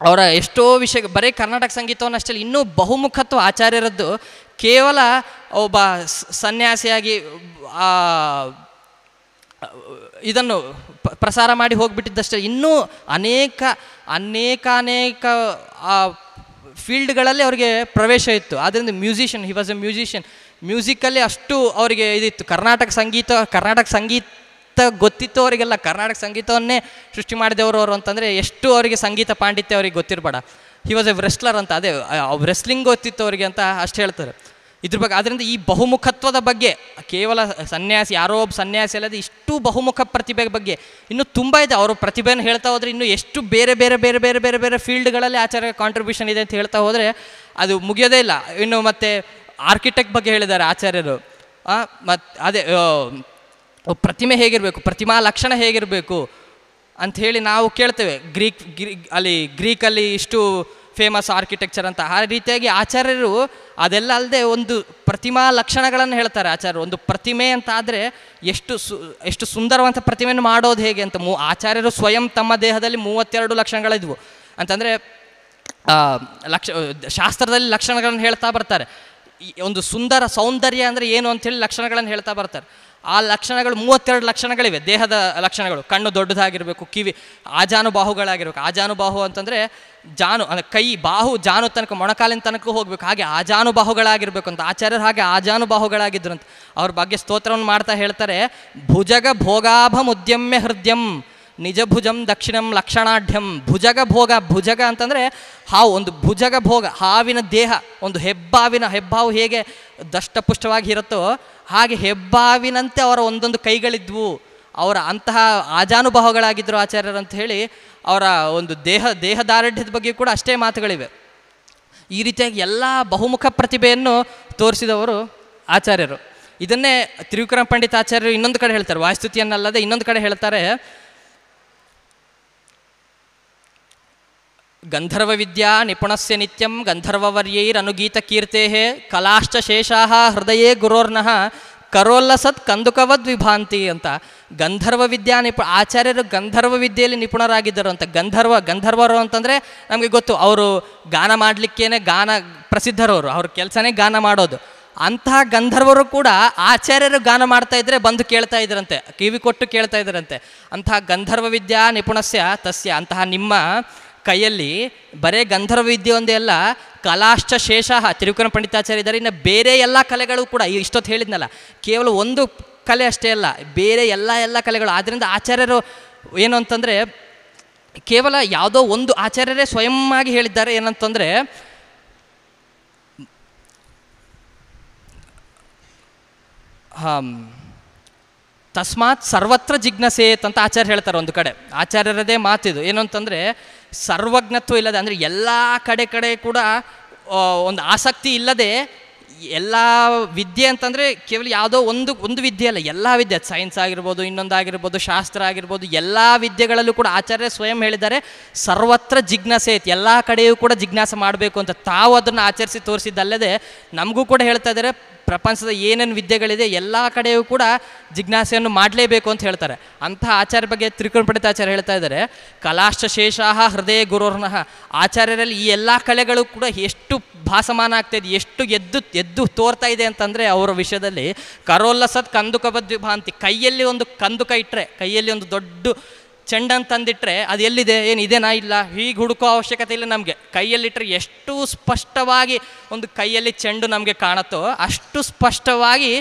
ಅವರ ಎಷ್ಟೋ ವಿಷಯ ಬರೀ ಕರ್ನಾಟಕ ಸಂಗೀತವನ್ನು ಅಷ್ಟೇ ಇನ್ನೂ ಬಹುಮುಖತ್ವ ಆಚಾರ್ಯರದ್ದು ಕೇವಲ ಒಬ್ಬ ಸನ್ಯಾಸಿಯಾಗಿ ಇದನ್ನು ಪ್ರಸಾರ ಮಾಡಿ ಹೋಗಿಬಿಟ್ಟಿದ್ದಷ್ಟೇ ಇನ್ನೂ ಅನೇಕ ಅನೇಕಾನೇಕ ಫೀಲ್ಡ್ಗಳಲ್ಲಿ ಅವರಿಗೆ ಪ್ರವೇಶ ಇತ್ತು ಆದ್ದರಿಂದ musician he was a musician musically ಅಷ್ಟು ಅವರಿಗೆ ಇದಿತ್ತು ಕರ್ನಾಟಕ ಸಂಗೀತ ಕರ್ನಾಟಕ ಸಂಗೀತ ಗೊತ್ತಿತ್ತು ಅವರಿಗೆಲ್ಲ ಕರ್ನಾಟಕ ಸಂಗೀತವನ್ನೇ ಸೃಷ್ಟಿ ಮಾಡಿದವರು ಅವರು ಅಂತಂದರೆ ಎಷ್ಟು ಅವರಿಗೆ ಸಂಗೀತ ಪಾಂಡಿತ್ಯ ಅವರಿಗೆ ಗೊತ್ತಿರಬೇಡ ಹಿ ವಾಸ್ ಎ ರೆಸ್ಲರ್ ಅಂತ ಅದೇ ರೆಸ್ಲಿಂಗ್ ಅವರಿಗೆ ಅಂತ ಅಷ್ಟು ಹೇಳ್ತಾರೆ ಇದ್ರ ಬಗ್ಗೆ ಅದರಿಂದ ಈ ಬಹುಮುಖತ್ವದ ಬಗ್ಗೆ ಕೇವಲ ಸನ್ಯಾಸಿ ಯಾರೋ ಒಬ್ಬ ಸನ್ಯಾಸಿ ಅಲ್ಲದೆ ಇಷ್ಟು ಬಹುಮುಖ ಪ್ರತಿಭೆ ಬಗ್ಗೆ ಇನ್ನೂ ತುಂಬ ಇದೆ ಅವರು ಪ್ರತಿಭೆಯನ್ನು ಹೇಳ್ತಾ ಹೋದರೆ ಇನ್ನೂ ಎಷ್ಟು ಬೇರೆ ಬೇರೆ ಬೇರೆ ಬೇರೆ ಬೇರೆ ಬೇರೆ ಫೀಲ್ಡ್ಗಳಲ್ಲಿ ಆಚಾರ್ಯ ಕಾಂಟ್ರಿಬ್ಯೂಷನ್ ಇದೆ ಅಂತ ಹೇಳ್ತಾ ಹೋದರೆ ಅದು ಮುಗಿಯೋದೇ ಇಲ್ಲ ಇನ್ನು ಮತ್ತು ಆರ್ಕಿಟೆಕ್ಟ್ ಬಗ್ಗೆ ಹೇಳಿದ್ದಾರೆ ಆಚಾರ್ಯರು ಮತ್ತು ಅದೇ ಪ್ರತಿಮೆ ಹೇಗಿರಬೇಕು ಪ್ರತಿಮಾ ಲಕ್ಷಣ ಹೇಗಿರಬೇಕು ಅಂಥೇಳಿ ನಾವು ಕೇಳ್ತೇವೆ ಗ್ರೀಕ್ ಗ್ರೀ ಅಲ್ಲಿ ಗ್ರೀಕಲ್ಲಿ ಇಷ್ಟು ಫೇಮಸ್ ಆರ್ಕಿಟೆಕ್ಚರ್ ಅಂತ ಆ ರೀತಿಯಾಗಿ ಆಚಾರ್ಯರು ಅದೆಲ್ಲ ಅಲ್ಲದೆ ಒಂದು ಪ್ರತಿಮಾ ಲಕ್ಷಣಗಳನ್ನು ಹೇಳ್ತಾರೆ ಆಚಾರ್ಯರು ಒಂದು ಪ್ರತಿಮೆ ಅಂತ ಆದರೆ ಎಷ್ಟು ಸು ಎಷ್ಟು ಸುಂದರವಂಥ ಪ್ರತಿಮೆಯನ್ನು ಮಾಡೋದು ಹೇಗೆ ಅಂತ ಮೂ ಆಚಾರ್ಯರು ಸ್ವಯಂ ತಮ್ಮ ದೇಹದಲ್ಲಿ ಮೂವತ್ತೆರಡು ಲಕ್ಷಣಗಳಿದ್ವು ಅಂತಂದರೆ ಲಕ್ಷ ಶಾಸ್ತ್ರದಲ್ಲಿ ಲಕ್ಷಣಗಳನ್ನು ಹೇಳ್ತಾ ಬರ್ತಾರೆ ಒಂದು ಸುಂದರ ಸೌಂದರ್ಯ ಅಂದರೆ ಏನು ಅಂಥೇಳಿ ಲಕ್ಷಣಗಳನ್ನು ಹೇಳ್ತಾ ಬರ್ತಾರೆ ಆ ಲಕ್ಷಣಗಳು ಮೂವತ್ತೆರಡು ಲಕ್ಷಣಗಳಿವೆ ದೇಹದ ಲಕ್ಷಣಗಳು ಕಣ್ಣು ದೊಡ್ಡದಾಗಿರಬೇಕು ಕಿವಿ ಆಜಾನುಬಾಹುಗಳಾಗಿರಬೇಕು ಆಜಾನುಬಾಹು ಅಂತಂದರೆ ಜಾನು ಅಂದರೆ ಕೈ ಬಾಹು ಜಾನು ತನಕ ಮೊಣಕಾಲಿನ ತನಕ ಹೋಗಬೇಕು ಹಾಗೆ ಆಜಾನುಬಾಹುಗಳಾಗಿರಬೇಕು ಅಂತ ಆಚಾರ್ಯರು ಹಾಗೆ ಆಜಾನುಬಾಹುಗಳಾಗಿದ್ದರು ಅಂತ ಅವ್ರ ಬಗ್ಗೆ ಸ್ತೋತ್ರವನ್ನು ಮಾಡ್ತಾ ಹೇಳ್ತಾರೆ ಭುಜಗ ಉದ್ಯಮ್ಯ ಹೃದ್ಯಂ ಹೃದಯಂ ಭುಜಂ ದಕ್ಷಿಣಂ ಲಕ್ಷಣಾಢ್ಯಂ ಭುಜಗ ಭೋಗ ಭುಜಗ ಅಂತಂದರೆ ಹಾವು ಒಂದು ಭುಜಗ ಭೋಗ ಹಾವಿನ ದೇಹ ಒಂದು ಹೆಬ್ಬಾವಿನ ಹೆಬ್ಬಾವು ಹೇಗೆ ದಷ್ಟಪುಷ್ಟವಾಗಿ ಇರುತ್ತೋ ಹಾಗೆ ಹೆಬ್ಬಾವಿನಂತೆ ಅವರ ಒಂದೊಂದು ಕೈಗಳಿದ್ವು ಅವರ ಅಂತಹ ಆಜಾನುಭವಗಳಾಗಿದ್ದರು ಆಚಾರ್ಯರು ಅಂತ ಹೇಳಿ ಅವರ ಒಂದು ದೇಹ ದೇಹದಾರ್ಢ್ಯದ ಬಗ್ಗೆ ಕೂಡ ಅಷ್ಟೇ ಮಾತುಗಳಿವೆ ಈ ರೀತಿಯಾಗಿ ಎಲ್ಲ ಬಹುಮುಖ ಪ್ರತಿಭೆಯನ್ನು ತೋರಿಸಿದವರು ಆಚಾರ್ಯರು ಇದನ್ನೇ ತ್ರಿವಿಕ್ರಮ ಪಂಡಿತ ಆಚಾರ್ಯರು ಇನ್ನೊಂದು ಕಡೆ ಹೇಳ್ತಾರೆ ವಾಸ್ತುತಿಯನ್ನಲ್ಲದೆ ಇನ್ನೊಂದು ಕಡೆ ಹೇಳ್ತಾರೆ ಗಂಧರ್ವವಿದ್ಯಾ ನಿಪುಣಸ್ಯ ನಿತ್ಯಂ ಗಂಧರ್ವವರ್ಯೈರನುಗೀತಕೀರ್ತೇ ಕಲಾಶ್ಚ ಶೇಷಾಹ ಹೃದಯೇ ಗುರೋರ್ನಃ ಕರೋಲ್ಲಸತ್ ಕಂದುಕವದ್ ವಿಭಾಂತಿ ಅಂತ ಗಂಧರ್ವ ವಿದ್ಯಾ ನಿಪು ಆಚಾರ್ಯರು ಗಂಧರ್ವ ವಿದ್ಯೆಯಲ್ಲಿ ನಿಪುಣರಾಗಿದ್ದರು ಅಂತ ಗಂಧರ್ವ ಗಂಧರ್ವರು ಅಂತಂದರೆ ನಮಗೆ ಗೊತ್ತು ಅವರು ಗಾನ ಮಾಡಲಿಕ್ಕೇನೆ ಗಾನ ಪ್ರಸಿದ್ಧರವರು ಅವ್ರ ಕೆಲಸನೇ ಗಾನ ಮಾಡೋದು ಅಂತಹ ಗಂಧರ್ವರು ಕೂಡ ಆಚಾರ್ಯರು ಗಾನ ಮಾಡ್ತಾ ಇದ್ರೆ ಬಂದು ಕೇಳ್ತಾ ಇದ್ರಂತೆ ಕಿವಿ ಕೊಟ್ಟು ಕೇಳ್ತಾ ಇದ್ರಂತೆ ಅಂತಹ ಗಂಧರ್ವ ವಿದ್ಯಾ ನಿಪುಣಸ್ಯ ತಸ್ಯ ಅಂತಹ ನಿಮ್ಮ ಕೈಯಲ್ಲಿ ಬರೇ ಗಂಧರ್ವ ವಿದ್ಯೆ ಒಂದೇ ಅಲ್ಲ ಕಲಾಷ್ಟ ಶೇಷ ತಿರುಕುರ ಪಂಡಿತಾಚಾರ್ಯ ಇದ್ದಾರೆ ಇನ್ನು ಬೇರೆ ಎಲ್ಲ ಕಲೆಗಳು ಕೂಡ ಇಷ್ಟೊತ್ತು ಹೇಳಿದ್ನಲ್ಲ ಕೇವಲ ಒಂದು ಕಲೆ ಅಷ್ಟೇ ಅಲ್ಲ ಬೇರೆ ಎಲ್ಲ ಎಲ್ಲ ಕಲೆಗಳು ಆದ್ದರಿಂದ ಆಚಾರ್ಯರು ಏನು ಅಂತಂದರೆ ಕೇವಲ ಯಾವುದೋ ಒಂದು ಆಚಾರ್ಯರೇ ಸ್ವಯಂ ಆಗಿ ಹೇಳಿದ್ದಾರೆ ಏನಂತಂದರೆ ಹಾಂ ತಸ್ಮಾತ್ ಸರ್ವತ್ರ ಜಿಜ್ಞಾಸೆ ಅಂತ ಆಚಾರ್ಯ ಹೇಳ್ತಾರೆ ಒಂದು ಕಡೆ ಆಚಾರ್ಯರದೇ ಮಾತಿದು ಏನು ಅಂತಂದರೆ ಸರ್ವಜ್ಞತ್ವ ಇಲ್ಲದೆ ಅಂದರೆ ಎಲ್ಲ ಕಡೆ ಕಡೆ ಕೂಡ ಒಂದು ಆಸಕ್ತಿ ಇಲ್ಲದೆ ಎಲ್ಲ ವಿದ್ಯೆ ಅಂತಂದರೆ ಕೇವಲ ಯಾವುದೋ ಒಂದು ಒಂದು ವಿದ್ಯೆ ಅಲ್ಲ ಎಲ್ಲ ವಿದ್ಯೆ ಸೈನ್ಸ್ ಆಗಿರ್ಬೋದು ಇನ್ನೊಂದಾಗಿರ್ಬೋದು ಶಾಸ್ತ್ರ ಆಗಿರ್ಬೋದು ಎಲ್ಲ ವಿದ್ಯೆಗಳಲ್ಲೂ ಕೂಡ ಆಚಾರ್ಯ ಸ್ವಯಂ ಹೇಳಿದ್ದಾರೆ ಸರ್ವತ್ರ ಜಿಜ್ಞಾಸೆ ಐತಿ ಎಲ್ಲ ಕಡೆಯೂ ಕೂಡ ಜಿಜ್ಞಾಸೆ ಮಾಡಬೇಕು ಅಂತ ತಾವು ಅದನ್ನು ಆಚರಿಸಿ ತೋರಿಸಿದ್ದಲ್ಲದೆ ನಮಗೂ ಕೂಡ ಹೇಳ್ತಾ ಇದ್ದಾರೆ ಪ್ರಪಂಚದ ಏನೇನು ವಿದ್ಯೆಗಳಿದೆ ಎಲ್ಲ ಕಡೆಯೂ ಕೂಡ ಜಿಜ್ಞಾಸೆಯನ್ನು ಮಾಡಲೇಬೇಕು ಅಂತ ಹೇಳ್ತಾರೆ ಅಂತಹ ಆಚಾರ್ಯ ಬಗ್ಗೆ ತ್ರಿಕೋಣ ಪಂಡಿತ ಆಚಾರ್ಯ ಹೇಳ್ತಾ ಇದ್ದಾರೆ ಕಲಾಷ್ಟ ಶೇಷಾಹ ಹೃದಯ ಗುರುರ್ನಃ ಆಚಾರ್ಯರಲ್ಲಿ ಈ ಎಲ್ಲ ಕಲೆಗಳು ಕೂಡ ಎಷ್ಟು ಭಾಸಮಾನ ಆಗ್ತಾ ಎಷ್ಟು ಎದ್ದು ಎದ್ದು ತೋರ್ತಾ ಇದೆ ಅಂತಂದರೆ ಅವರ ವಿಷಯದಲ್ಲಿ ಕರೋಲ್ಲಸತ್ ಕಂದುಕ ಬದ್ವಿ ಭಾಂತಿ ಕೈಯಲ್ಲಿ ಒಂದು ಕಂದುಕ ಇಟ್ಟರೆ ಕೈಯಲ್ಲಿ ಒಂದು ದೊಡ್ಡ ಚೆಂಡನ್ನು ತಂದಿಟ್ಟರೆ ಅದು ಎಲ್ಲಿದೆ ಏನು ಇದೇನಾ ಇಲ್ಲ ಹೀಗೆ ಹುಡುಕೋ ಅವಶ್ಯಕತೆ ಇಲ್ಲ ನಮಗೆ ಕೈಯಲ್ಲಿಟ್ಟರೆ ಎಷ್ಟು ಸ್ಪಷ್ಟವಾಗಿ ಒಂದು ಕೈಯಲ್ಲಿ ಚೆಂಡು ನಮಗೆ ಕಾಣುತ್ತೋ ಅಷ್ಟು ಸ್ಪಷ್ಟವಾಗಿ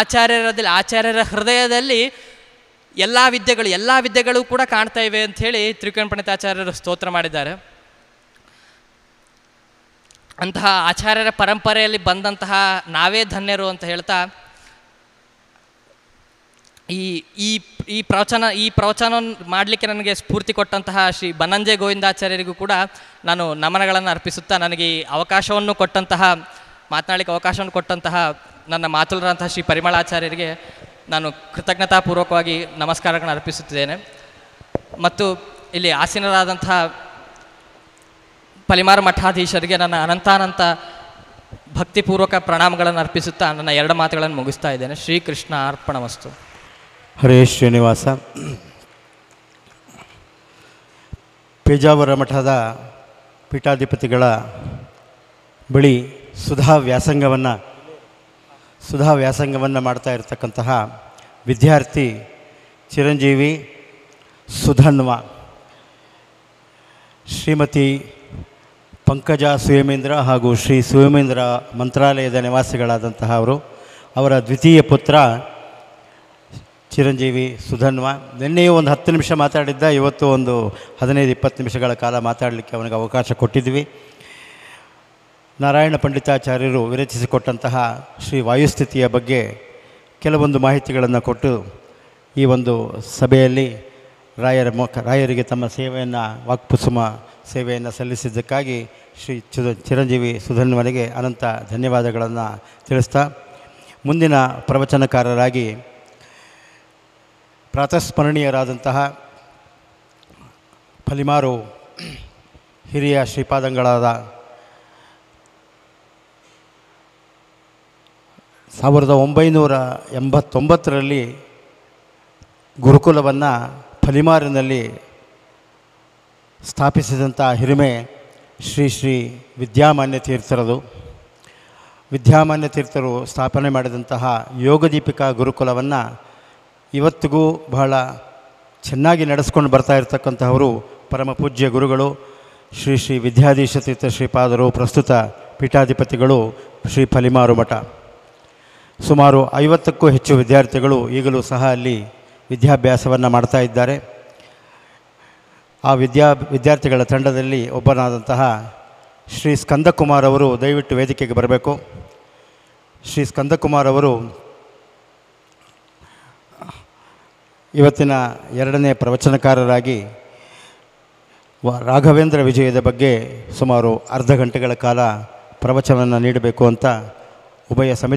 ಆಚಾರ್ಯರದಲ್ಲಿ ಆಚಾರ್ಯರ ಹೃದಯದಲ್ಲಿ ಎಲ್ಲ ವಿದ್ಯೆಗಳು ಎಲ್ಲ ವಿದ್ಯೆಗಳು ಕೂಡ ಕಾಣ್ತಾ ಇವೆ ಹೇಳಿ ತ್ರಿಕೋಣ ಆಚಾರ್ಯರು ಸ್ತೋತ್ರ ಮಾಡಿದ್ದಾರೆ ಅಂತಹ ಆಚಾರ್ಯರ ಪರಂಪರೆಯಲ್ಲಿ ಬಂದಂತಹ ನಾವೇ ಧನ್ಯರು ಅಂತ ಹೇಳ್ತಾ ಈ ಈ ಈ ಪ್ರವಚನ ಈ ಪ್ರವಚನ ಮಾಡಲಿಕ್ಕೆ ನನಗೆ ಸ್ಫೂರ್ತಿ ಕೊಟ್ಟಂತಹ ಶ್ರೀ ಬನಂಜೆ ಗೋವಿಂದಾಚಾರ್ಯರಿಗೂ ಕೂಡ ನಾನು ನಮನಗಳನ್ನು ಅರ್ಪಿಸುತ್ತಾ ನನಗೆ ಈ ಅವಕಾಶವನ್ನು ಕೊಟ್ಟಂತಹ ಮಾತನಾಡಲಿಕ್ಕೆ ಅವಕಾಶವನ್ನು ಕೊಟ್ಟಂತಹ ನನ್ನ ಮಾತುಲರಂತಹ ಶ್ರೀ ಪರಿಮಳಾಚಾರ್ಯರಿಗೆ ನಾನು ಕೃತಜ್ಞತಾಪೂರ್ವಕವಾಗಿ ನಮಸ್ಕಾರಗಳನ್ನು ಅರ್ಪಿಸುತ್ತಿದ್ದೇನೆ ಮತ್ತು ಇಲ್ಲಿ ಆಸೀನರಾದಂತಹ ಪಲಿಮಾರ ಮಠಾಧೀಶರಿಗೆ ನನ್ನ ಅನಂತಾನಂತ ಭಕ್ತಿಪೂರ್ವಕ ಪ್ರಣಾಮಗಳನ್ನು ಅರ್ಪಿಸುತ್ತಾ ನನ್ನ ಎರಡು ಮಾತುಗಳನ್ನು ಮುಗಿಸ್ತಾ ಇದ್ದೇನೆ ಶ್ರೀಕೃಷ್ಣ ಅರ್ಪಣ ವಸ್ತು ಹರೇ ಶ್ರೀನಿವಾಸ ಪೇಜಾವರ ಮಠದ ಪೀಠಾಧಿಪತಿಗಳ ಬಳಿ ಸುಧಾ ವ್ಯಾಸಂಗವನ್ನು ಸುಧಾ ವ್ಯಾಸಂಗವನ್ನು ಮಾಡ್ತಾ ಇರತಕ್ಕಂತಹ ವಿದ್ಯಾರ್ಥಿ ಚಿರಂಜೀವಿ ಸುಧನ್ವ ಶ್ರೀಮತಿ ಪಂಕಜ ಸುಯಮೇಂದ್ರ ಹಾಗೂ ಶ್ರೀ ಸುಯಮೇಂದ್ರ ಮಂತ್ರಾಲಯದ ನಿವಾಸಿಗಳಾದಂತಹ ಅವರು ಅವರ ದ್ವಿತೀಯ ಪುತ್ರ ಚಿರಂಜೀವಿ ಸುಧನ್ವ ನಿನ್ನೆಯೂ ಒಂದು ಹತ್ತು ನಿಮಿಷ ಮಾತಾಡಿದ್ದ ಇವತ್ತು ಒಂದು ಹದಿನೈದು ಇಪ್ಪತ್ತು ನಿಮಿಷಗಳ ಕಾಲ ಮಾತಾಡಲಿಕ್ಕೆ ಅವನಿಗೆ ಅವಕಾಶ ಕೊಟ್ಟಿದ್ವಿ ನಾರಾಯಣ ಪಂಡಿತಾಚಾರ್ಯರು ವಿರಚಿಸಿಕೊಟ್ಟಂತಹ ಶ್ರೀ ವಾಯುಸ್ಥಿತಿಯ ಬಗ್ಗೆ ಕೆಲವೊಂದು ಮಾಹಿತಿಗಳನ್ನು ಕೊಟ್ಟು ಈ ಒಂದು ಸಭೆಯಲ್ಲಿ ರಾಯರ ಮುಖ ರಾಯರಿಗೆ ತಮ್ಮ ಸೇವೆಯನ್ನು ವಾಕ್ಪುಸುಮ ಸೇವೆಯನ್ನು ಸಲ್ಲಿಸಿದ್ದಕ್ಕಾಗಿ ಶ್ರೀ ಚುದ ಚಿರಂಜೀವಿ ಸುಧನ್ವನಿಗೆ ಅನಂತ ಧನ್ಯವಾದಗಳನ್ನು ತಿಳಿಸ್ತಾ ಮುಂದಿನ ಪ್ರವಚನಕಾರರಾಗಿ ಪ್ರಾತಸ್ಮರಣೀಯರಾದಂತಹ ಫಲಿಮಾರು ಹಿರಿಯ ಶ್ರೀಪಾದಂಗಳಾದ ಸಾವಿರದ ಒಂಬೈನೂರ ಎಂಬತ್ತೊಂಬತ್ತರಲ್ಲಿ ಗುರುಕುಲವನ್ನು ಫಲಿಮಾರಿನಲ್ಲಿ ಸ್ಥಾಪಿಸಿದಂಥ ಹಿರಿಮೆ ಶ್ರೀ ಶ್ರೀ ವಿದ್ಯಾಮಾನ್ಯ ತೀರ್ಥರದು ವಿದ್ಯಾಮಾನ್ಯ ತೀರ್ಥರು ಸ್ಥಾಪನೆ ಮಾಡಿದಂತಹ ಯೋಗದೀಪಿಕಾ ಗುರುಕುಲವನ್ನು ಇವತ್ತಿಗೂ ಬಹಳ ಚೆನ್ನಾಗಿ ನಡೆಸ್ಕೊಂಡು ಬರ್ತಾ ಇರತಕ್ಕಂತಹವರು ಪರಮ ಪೂಜ್ಯ ಗುರುಗಳು ಶ್ರೀ ಶ್ರೀ ವಿದ್ಯಾಧೀಶ ತೀರ್ಥ ಶ್ರೀಪಾದರು ಪ್ರಸ್ತುತ ಪೀಠಾಧಿಪತಿಗಳು ಶ್ರೀ ಫಲಿಮಾರು ಮಠ ಸುಮಾರು ಐವತ್ತಕ್ಕೂ ಹೆಚ್ಚು ವಿದ್ಯಾರ್ಥಿಗಳು ಈಗಲೂ ಸಹ ಅಲ್ಲಿ ವಿದ್ಯಾಭ್ಯಾಸವನ್ನು ಮಾಡ್ತಾ ಇದ್ದಾರೆ ಆ ವಿದ್ಯಾ ವಿದ್ಯಾರ್ಥಿಗಳ ತಂಡದಲ್ಲಿ ಒಬ್ಬನಾದಂತಹ ಶ್ರೀ ಸ್ಕಂದಕುಮಾರ್ ಅವರು ದಯವಿಟ್ಟು ವೇದಿಕೆಗೆ ಬರಬೇಕು ಶ್ರೀ ಸ್ಕಂದಕುಮಾರ್ ಅವರು ಇವತ್ತಿನ ಎರಡನೇ ಪ್ರವಚನಕಾರರಾಗಿ ರಾಘವೇಂದ್ರ ವಿಜಯದ ಬಗ್ಗೆ ಸುಮಾರು ಅರ್ಧ ಗಂಟೆಗಳ ಕಾಲ ಪ್ರವಚನವನ್ನು ನೀಡಬೇಕು ಅಂತ ಉಭಯ ಸಮಿತಿ